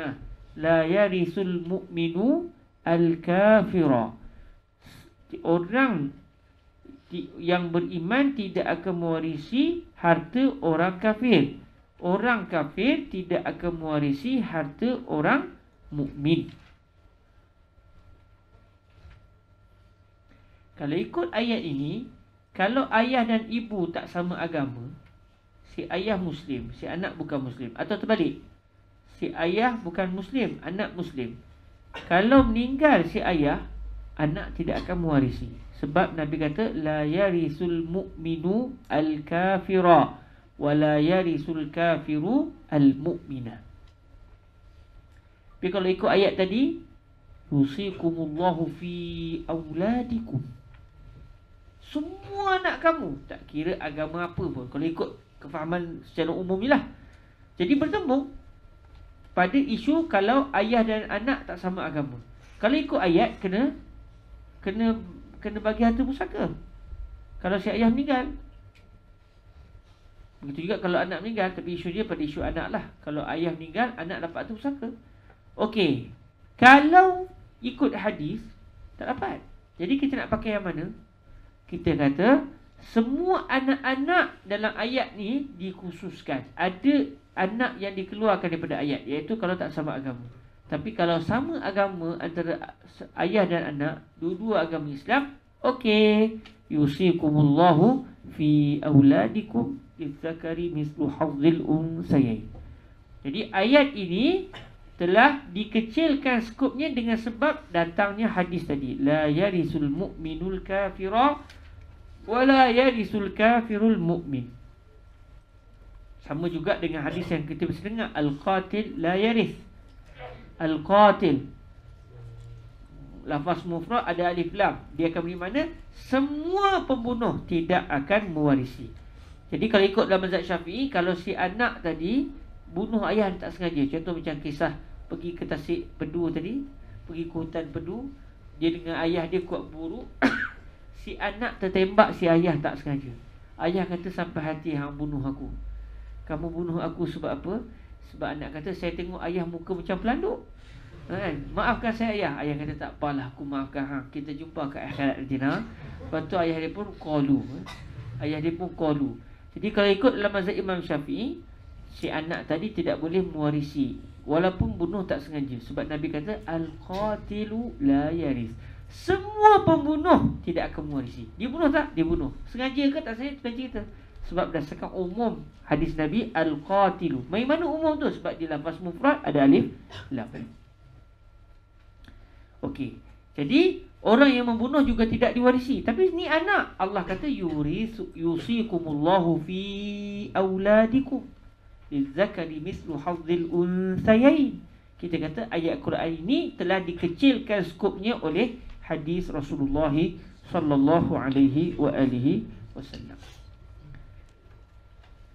ha la yarisul mu'minu al kafira orang yang beriman tidak akan mewarisi harta orang kafir orang kafir tidak akan mewarisi harta orang mukmin kalau ikut ayat ini kalau ayah dan ibu tak sama agama si ayah muslim, si anak bukan muslim atau terbalik. Si ayah bukan muslim, anak muslim. Kalau meninggal si ayah, anak tidak akan mewarisi. Sebab Nabi kata la yarisul mu'minu al-kafira wa la yarisul kafiru al-mu'mina. Tapi kalau ikut ayat tadi, yusikumullahu fi awladikum, Semua anak kamu, tak kira agama apa pun, kalau ikut kefahaman secara umum lah Jadi bertembung pada isu kalau ayah dan anak tak sama agama. Kalau ikut ayat kena kena kena bagi harta pusaka. Kalau si ayah meninggal Begitu juga kalau anak meninggal Tapi isu dia pada isu anak lah Kalau ayah meninggal Anak dapat tu pusaka Okey Kalau ikut hadis Tak dapat Jadi kita nak pakai yang mana Kita kata semua anak-anak dalam ayat ni dikhususkan. Ada anak yang dikeluarkan daripada ayat iaitu kalau tak sama agama. Tapi kalau sama agama antara ayah dan anak, dua-dua agama Islam, okey. Yusikumullahu fi auladikum izzakari mislu hadzil unsayyi. Jadi ayat ini telah dikecilkan skopnya dengan sebab datangnya hadis tadi la yarisul mu'minul kafira wala yarisul kafirul mu'min sama juga dengan hadis yang kita biasa dengar al-qatil la yaris al-qatil lafaz mufrad ada alif lam dia akan beri mana semua pembunuh tidak akan mewarisi jadi kalau ikut dalam mazhab Syafi'i kalau si anak tadi bunuh ayah tak sengaja contoh macam kisah pergi ke tasik pedu tadi pergi ke hutan pedu dia dengan ayah dia kuat buruk Si anak tertembak si ayah tak sengaja Ayah kata sampai hati hang bunuh aku Kamu bunuh aku sebab apa? Sebab anak kata saya tengok ayah muka macam pelanduk kan? Maafkan saya ayah Ayah kata tak apalah aku maafkan hang Kita jumpa kat akhirat Regina Lepas tu ayah dia pun kolu Ayah dia pun kolu Jadi kalau ikut dalam mazhab Imam Syafi'i Si anak tadi tidak boleh mewarisi Walaupun bunuh tak sengaja Sebab Nabi kata Al-Qatilu la yaris semua pembunuh tidak akan mewarisi. dibunuh tak? dibunuh Sengaja ke tak saya sengaja kita. Sebab berdasarkan umum hadis Nabi Al-Qatilu. mai mana umum tu? Sebab di lafaz mufrad ada alif lam. Okey. Jadi orang yang membunuh juga tidak diwarisi. Tapi ni anak. Allah kata yurisu yusikumullahu fi auladikum. Lizzakari mislu hadzil unsayain. Kita kata ayat Quran ini telah dikecilkan skopnya oleh hadis Rasulullah sallallahu alaihi wa alihi wasallam.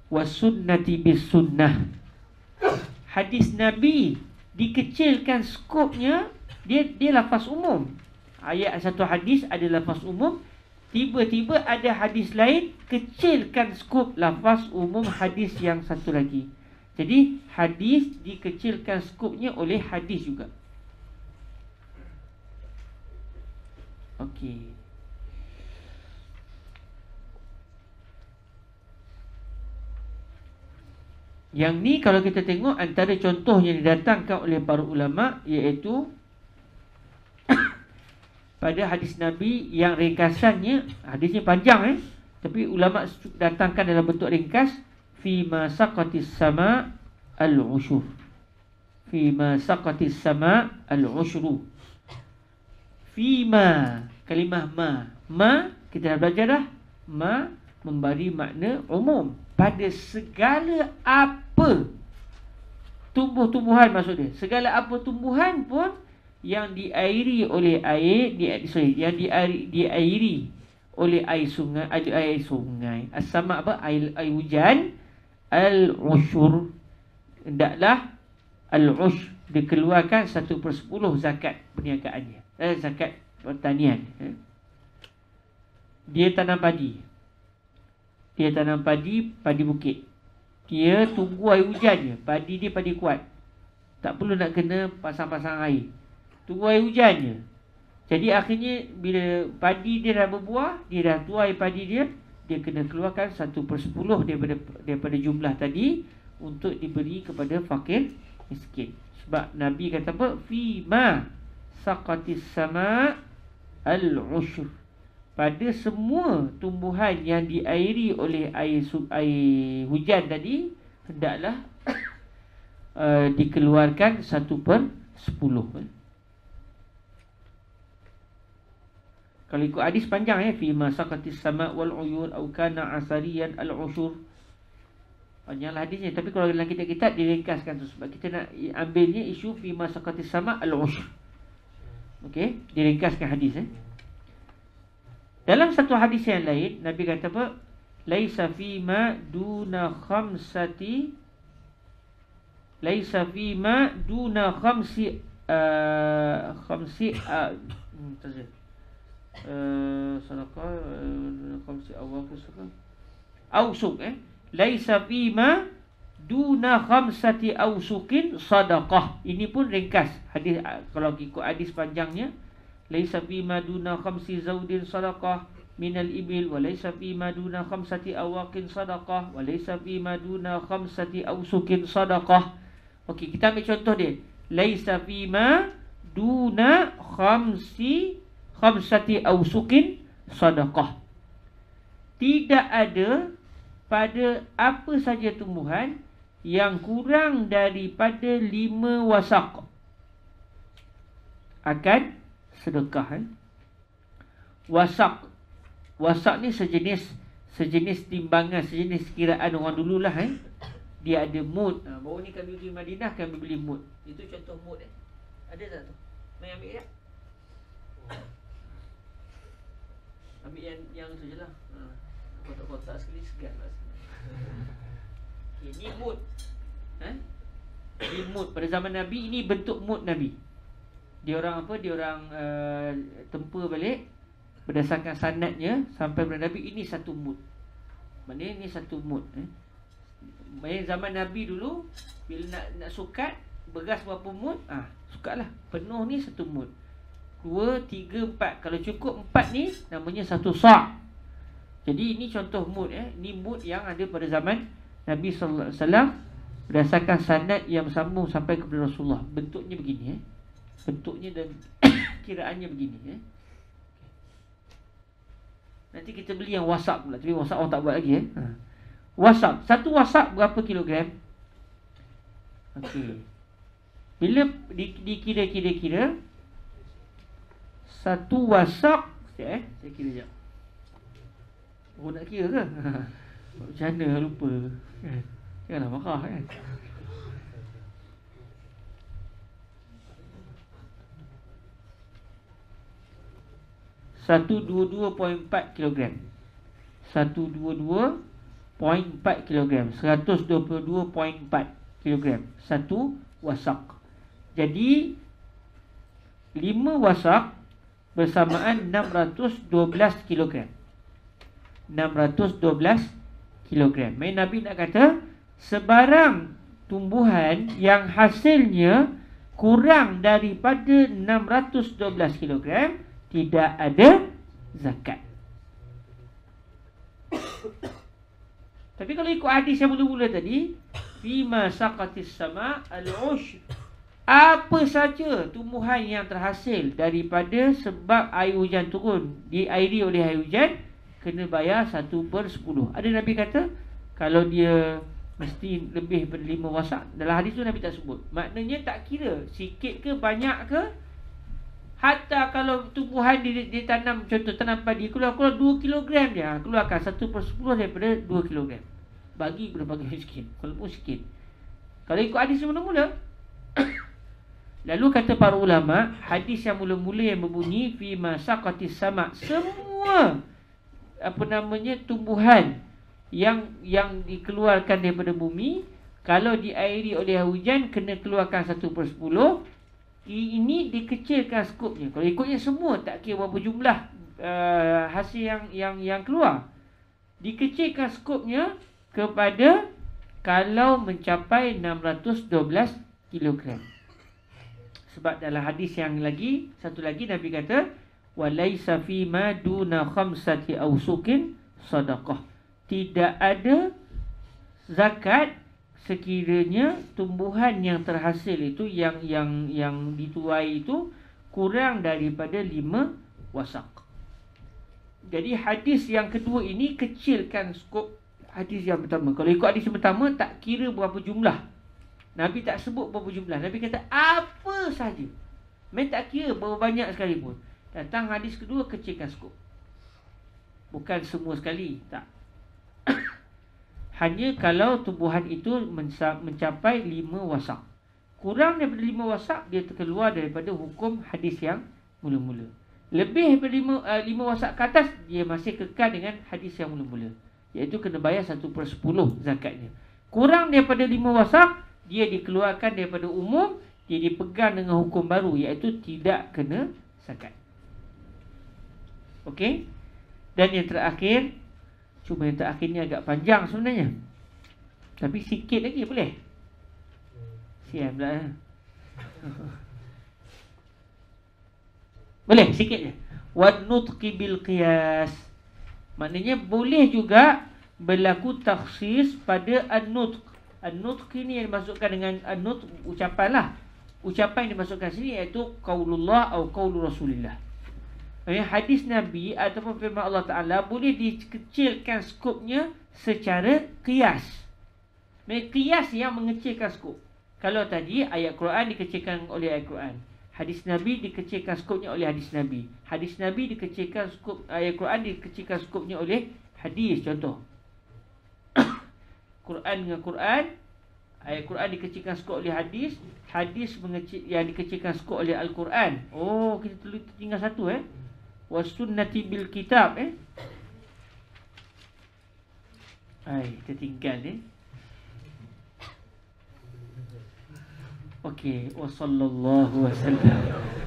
Wasunnati bis sunnah. Hadis Nabi dikecilkan skopnya dia dia lafaz umum. Ayat satu hadis ada lafaz umum, tiba-tiba ada hadis lain kecilkan skop lafaz umum hadis yang satu lagi. Jadi hadis dikecilkan skopnya oleh hadis juga. Okey. Yang ni kalau kita tengok antara contoh yang didatangkan oleh para ulama iaitu pada hadis Nabi yang ringkasannya hadisnya panjang eh tapi ulama datangkan dalam bentuk ringkas fi masaqati sama al ushur fi masaqati sama al ushru fi ma kalimah ma ma kita dah belajar dah ma memberi makna umum pada segala apa tumbuh-tumbuhan maksud dia segala apa tumbuhan pun yang diairi oleh air di sorry yang diairi diairi oleh air sungai ada air sungai asama apa air air hujan al ushur hendaklah al ush dikeluarkan 1 per 10 zakat perniagaannya eh, zakat pertanian eh. Dia tanam padi Dia tanam padi, padi bukit Dia tunggu air hujan je Padi dia padi kuat Tak perlu nak kena pasang-pasang air Tunggu air hujan je Jadi akhirnya bila padi dia dah berbuah Dia dah tuai padi dia Dia kena keluarkan satu per sepuluh daripada, daripada jumlah tadi Untuk diberi kepada fakir miskin sebab Nabi kata apa? Fima saqatis sama' al-usr pada semua tumbuhan yang diairi oleh air air hujan tadi hendaklah uh, dikeluarkan satu per sepuluh. Kalau ikut hadis panjang ya fi masaqati sama wal uyun au kana asariyan al usur. Panjanglah hadisnya tapi kalau dalam kitab-kitab diringkaskan tu sebab kita nak ambilnya isu fi masaqati sama al usur. Okey, diringkaskan hadis eh. Dalam satu hadis yang lain, Nabi kata apa? Laisa fi ma duna khamsati Laisa fi ma duna khamsi uh, khamsi uh, hmm, uh, sanaka uh, khamsi awaqis sanaka. Ausuk eh. Laisa fi ma duna khamsati awsukin sadaqah. Ini pun ringkas. Hadis ah, kalau ikut hadis panjangnya laisa bi maduna khamsi zaudin sadaqah minal ibil wa laisa bi maduna khamsati awakin sadaqah wa laisa bi maduna khamsati awsukin sadaqah. Okey, kita ambil contoh dia. Laisa fi ma duna khamsi khamsati awsukin sadaqah. Tidak ada pada apa saja tumbuhan yang kurang daripada lima wasak akan sedekah eh? wasak wasak ni sejenis sejenis timbangan sejenis kiraan orang dululah eh dia ada mood ha, baru ni kami pergi Madinah kami beli mood itu contoh mood eh ada tak tu main ambil ya ambil yang yang tu je lah ha, kotak-kotak sekali segar lah Ini mood. Ha? Ini mood pada zaman Nabi ini bentuk mood Nabi. Dia orang apa? Dia orang uh, tempa balik berdasarkan sanatnya sampai pada Nabi ini satu mood. Mana ini satu mood eh. Maknanya zaman Nabi dulu bila nak nak sukat beras berapa mood? Ah, lah, Penuh ni satu mood. Dua, tiga, empat Kalau cukup empat ni Namanya satu sa' Jadi ini contoh mood eh. Ini mood yang ada pada zaman Nabi sallallahu alaihi wasallam berdasarkan sanad yang sambung sampai kepada Rasulullah. Bentuknya begini eh. Bentuknya dan kiraannya begini eh. Nanti kita beli yang wasap pula. Tapi wasap orang tak buat lagi eh. Hmm. Wasap. Satu wasap berapa kilogram? Okey. Bila di kira kira Satu wasap eh Saya kira sekejap Oh nak kira ke? Macam mana lah lupa hmm. kan? Janganlah marah kan Satu dua dua point empat kilogram Satu dua dua Point empat kilogram Seratus dua puluh dua point empat kilogram Satu wasak Jadi Lima wasak Bersamaan enam ratus dua belas kilogram Enam ratus dua belas kilogram. Maksudnya Nabi nak kata sebarang tumbuhan yang hasilnya kurang daripada 612 kilogram tidak ada zakat. Tapi kalau ikut hadis yang mula-mula tadi, bima saqatis sama al-ush apa saja tumbuhan yang terhasil daripada sebab air hujan turun, diairi oleh air hujan, kena bayar satu per sepuluh. Ada Nabi kata, kalau dia mesti lebih berlima wasak, dalam hadis tu Nabi tak sebut. Maknanya tak kira sikit ke banyak ke, hatta kalau tumbuhan dia, dia tanam, contoh tanam padi, keluar-keluar dua kilogram dia, ha, keluarkan satu per sepuluh daripada dua kilogram. Bagi kepada bagi miskin, kalau pun sikit. Kalau ikut hadis mula-mula, Lalu kata para ulama, hadis yang mula-mula yang berbunyi fi masaqati sama semua apa namanya tumbuhan yang yang dikeluarkan daripada bumi kalau diairi oleh hujan kena keluarkan 1 per 10 ini dikecilkan skopnya kalau ikutnya semua tak kira berapa jumlah uh, hasil yang yang yang keluar dikecilkan skopnya kepada kalau mencapai 612 kilogram sebab dalam hadis yang lagi satu lagi Nabi kata wa laisa fi ma duna khamsati awsukin sadaqah tidak ada zakat sekiranya tumbuhan yang terhasil itu yang yang yang dituai itu kurang daripada lima wasak. Jadi hadis yang kedua ini kecilkan skop hadis yang pertama. Kalau ikut hadis yang pertama tak kira berapa jumlah. Nabi tak sebut berapa jumlah. Nabi kata apa saja. Mereka tak kira berapa banyak sekali pun. Datang hadis kedua kecilkan skop Bukan semua sekali Tak Hanya kalau tubuhan itu Mencapai lima wasak Kurang daripada lima wasak Dia terkeluar daripada hukum hadis yang Mula-mula Lebih daripada lima, uh, lima wasak ke atas Dia masih kekal dengan hadis yang mula-mula Iaitu kena bayar satu per sepuluh zakatnya Kurang daripada lima wasak Dia dikeluarkan daripada umum Dia dipegang dengan hukum baru Iaitu tidak kena zakat Okey. Dan yang terakhir cuma yang terakhir ni agak panjang sebenarnya. Tapi sikit lagi boleh. Siam pula. Eh? boleh sikit je. Wa nutqi bil qiyas. Maknanya boleh juga berlaku takhsis pada an-nutq. An-nutq ini yang dimasukkan dengan an-nutq ucapanlah. Ucapan yang dimasukkan sini iaitu qaulullah atau qaulur rasulillah eh, hadis Nabi ataupun firman Allah Ta'ala boleh dikecilkan skopnya secara kias. Kias yang mengecilkan skop. Kalau tadi ayat Quran dikecilkan oleh ayat Quran. Hadis Nabi dikecilkan skopnya oleh hadis Nabi. Hadis Nabi dikecilkan skop ayat Quran dikecilkan skopnya oleh hadis contoh. Quran dengan Quran Ayat Quran dikecilkan skop oleh hadis Hadis mengecil, yang dikecilkan skop oleh Al-Quran Oh, kita tinggal satu eh wasunnati bil kitab eh ai tertinggal eh Okey, wa sallallahu wa sallam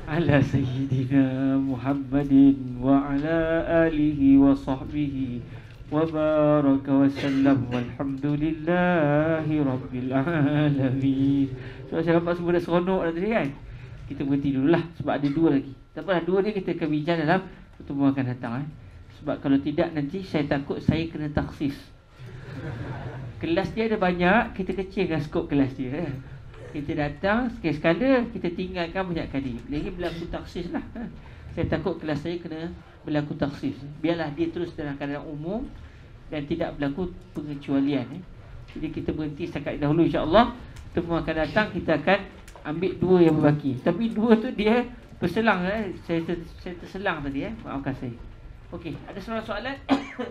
ala sayyidina Muhammadin wa ala alihi wa sahbihi wa baraka wa sallam walhamdulillahi rabbil alamin. So, saya nampak semua dah seronok dah tadi kan? Kita berhenti dulu lah sebab ada dua lagi. Tak apa, dua ni kita akan bincang dalam pertemuan akan datang eh. Sebab kalau tidak nanti saya takut saya kena taksis Kelas dia ada banyak, kita kecilkan skop kelas dia eh. Kita datang, sekali-sekala kita tinggalkan banyak kali Lagi berlaku taksis lah eh. Saya takut kelas saya kena berlaku taksis Biarlah dia terus dalam keadaan umum Dan tidak berlaku pengecualian eh. Jadi kita berhenti setakat dahulu insyaAllah Pertemuan akan datang, kita akan ambil dua yang berbaki Tapi dua tu dia Terselang eh. Saya, ter, saya terselang tadi eh. Maafkan saya. Okey, ada soalan soalan?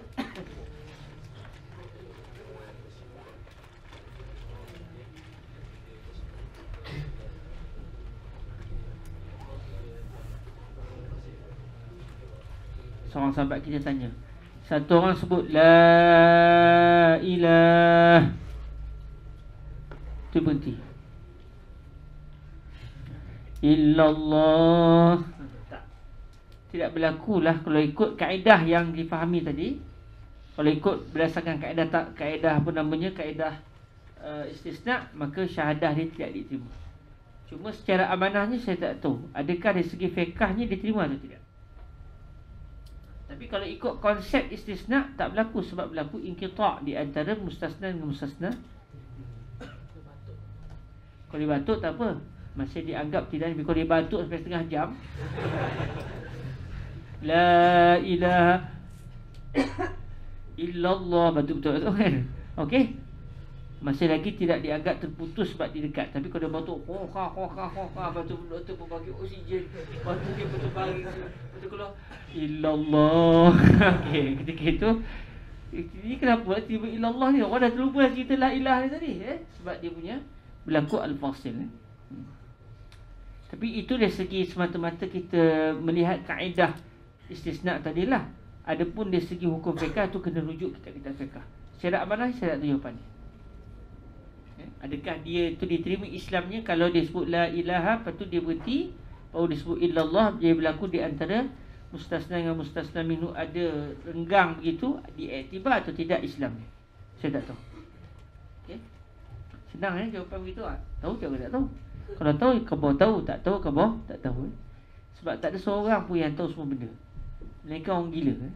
Seorang sahabat kita tanya. Satu orang sebut la ilah. Tu berhenti illallah. Tidak berlaku lah kalau ikut kaedah yang difahami tadi. Kalau ikut berdasarkan kaedah tak kaedah apa namanya kaedah uh, istisna maka syahadah dia tidak diterima. Cuma secara amanahnya saya tak tahu adakah dari segi fiqahnya diterima atau tidak. Tapi kalau ikut konsep istisna tak berlaku sebab berlaku inqita' di antara mustasna dengan mustasna. Kalau batuk tak apa. Masih dianggap tidak lebih kurang batuk sampai setengah jam. La ilaha illallah batuk betul tu kan. Okey. Masih lagi tidak dianggap terputus sebab di dekat. Tapi kalau dia batuk, ha ha ha ha ha bagi oksigen. Batuk dia betul bagi. Betul kalau illallah. Okey, ketika itu ini kenapa tiba illallah ni? Orang dah terlupa cerita la ilah ni tadi eh? Sebab dia punya berlaku al-fasil eh? Tapi itu dari segi semata-mata kita melihat kaedah istisna tadilah. Adapun dari segi hukum fiqah tu kena rujuk kita kita fiqah. Syarat apa lah syarat tu jawapan eh? Adakah dia itu diterima Islamnya kalau dia sebut la ilaha lepas tu dia berhenti baru dia sebut illallah dia berlaku di antara mustasna dengan mustasna minu ada renggang begitu diiktibar atau tidak Islamnya. Saya tak tahu. Okay? Senang eh jawapan begitu ah. Tahu ke tak tahu? Kalau tahu, kau tahu. Tak tahu, kau tak tahu. Eh. Sebab tak ada seorang pun yang tahu semua benda. Mereka orang gila. Eh?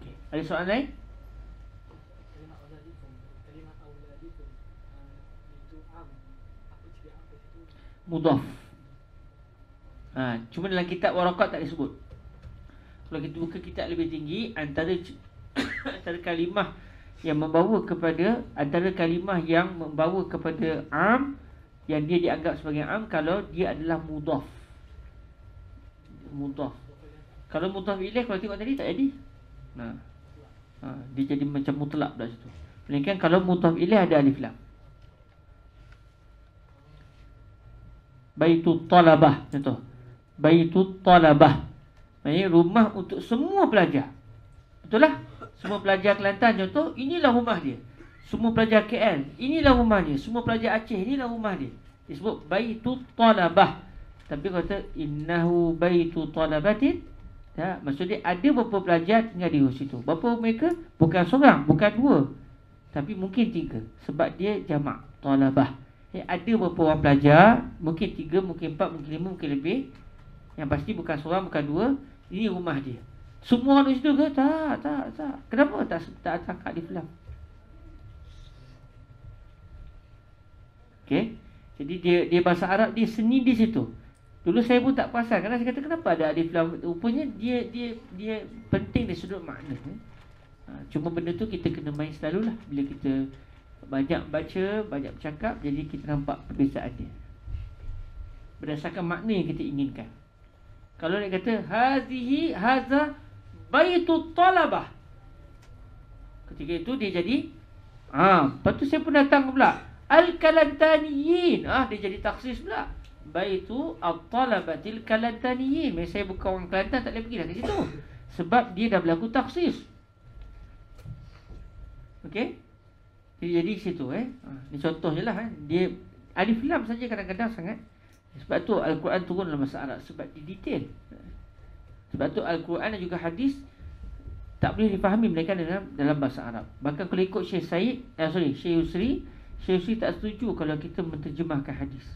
Okay. Ada soalan lain? Mudaf. Ha, cuma dalam kitab warakat tak disebut. Kalau kita buka kitab lebih tinggi, antara antara kalimah yang membawa kepada antara kalimah yang membawa kepada am yang dia dianggap sebagai am kalau dia adalah mudaf mudaf kalau mudaf ilaih kalau tengok tadi tak jadi nah ha. ha. dia jadi macam mutlak dah situ melainkan kalau mudaf ilaih ada alif lam baitut talabah contoh baitut talabah Maksudnya rumah untuk semua pelajar Betul lah? Semua pelajar Kelantan contoh, inilah rumah dia. Semua pelajar KL, inilah rumah dia. Semua pelajar Aceh, inilah rumah dia. Dia sebut, baitu talabah. Tapi kata, innahu baitu talabatin. Ya, Maksudnya ada beberapa pelajar tinggal di situ. Berapa mereka? Bukan seorang, bukan dua. Tapi mungkin tiga. Sebab dia jamak. Talabah. Ya, ada beberapa orang pelajar. Mungkin tiga, mungkin empat, mungkin lima, mungkin lebih. Yang pasti bukan seorang, bukan dua. Ini rumah dia. Semua orang situ ke? Tak, tak, tak. Kenapa tak tak cakap di film? Okey. Jadi dia dia bahasa Arab dia seni di situ. Dulu saya pun tak perasan. Kadang saya kata kenapa ada alif lam? Rupanya dia dia dia penting dari sudut makna. Ha, cuma benda tu kita kena main selalu lah bila kita banyak baca, banyak bercakap jadi kita nampak perbezaan dia. Berdasarkan makna yang kita inginkan. Kalau nak kata hazihi haza Baitu Talabah. Ketika itu dia jadi ah, ha, lepas tu saya pun datang pula. Al-Kalantaniyin. Ah, ha, dia jadi taksis pula. Baitu At-Talabatil Kalantaniyin. Mai eh, saya buka orang Kelantan tak boleh pergi dah ke situ. Sebab dia dah berlaku taksis. Okay, Dia jadi situ eh. Ini ha, contoh je lah eh. Dia alif lam saja kadang-kadang sangat. Sebab tu Al-Quran turun dalam bahasa Arab. Sebab dia detail. Sebab tu Al-Quran dan juga hadis tak boleh difahami mereka dalam dalam bahasa Arab. Bahkan kalau ikut Syekh Said, eh, sorry, Syekh Yusri, Syekh Yusri tak setuju kalau kita menterjemahkan hadis.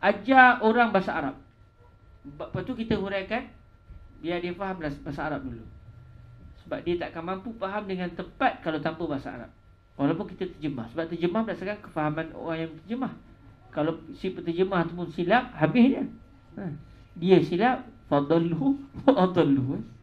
Ajar orang bahasa Arab. Lepas tu kita huraikan biar dia faham lah bahasa Arab dulu. Sebab dia takkan mampu faham dengan tepat kalau tanpa bahasa Arab. Walaupun kita terjemah. Sebab terjemah berdasarkan kefahaman orang yang terjemah. Kalau si penterjemah tu pun silap, habis dia. Ha. Dia silap, فضلوا ما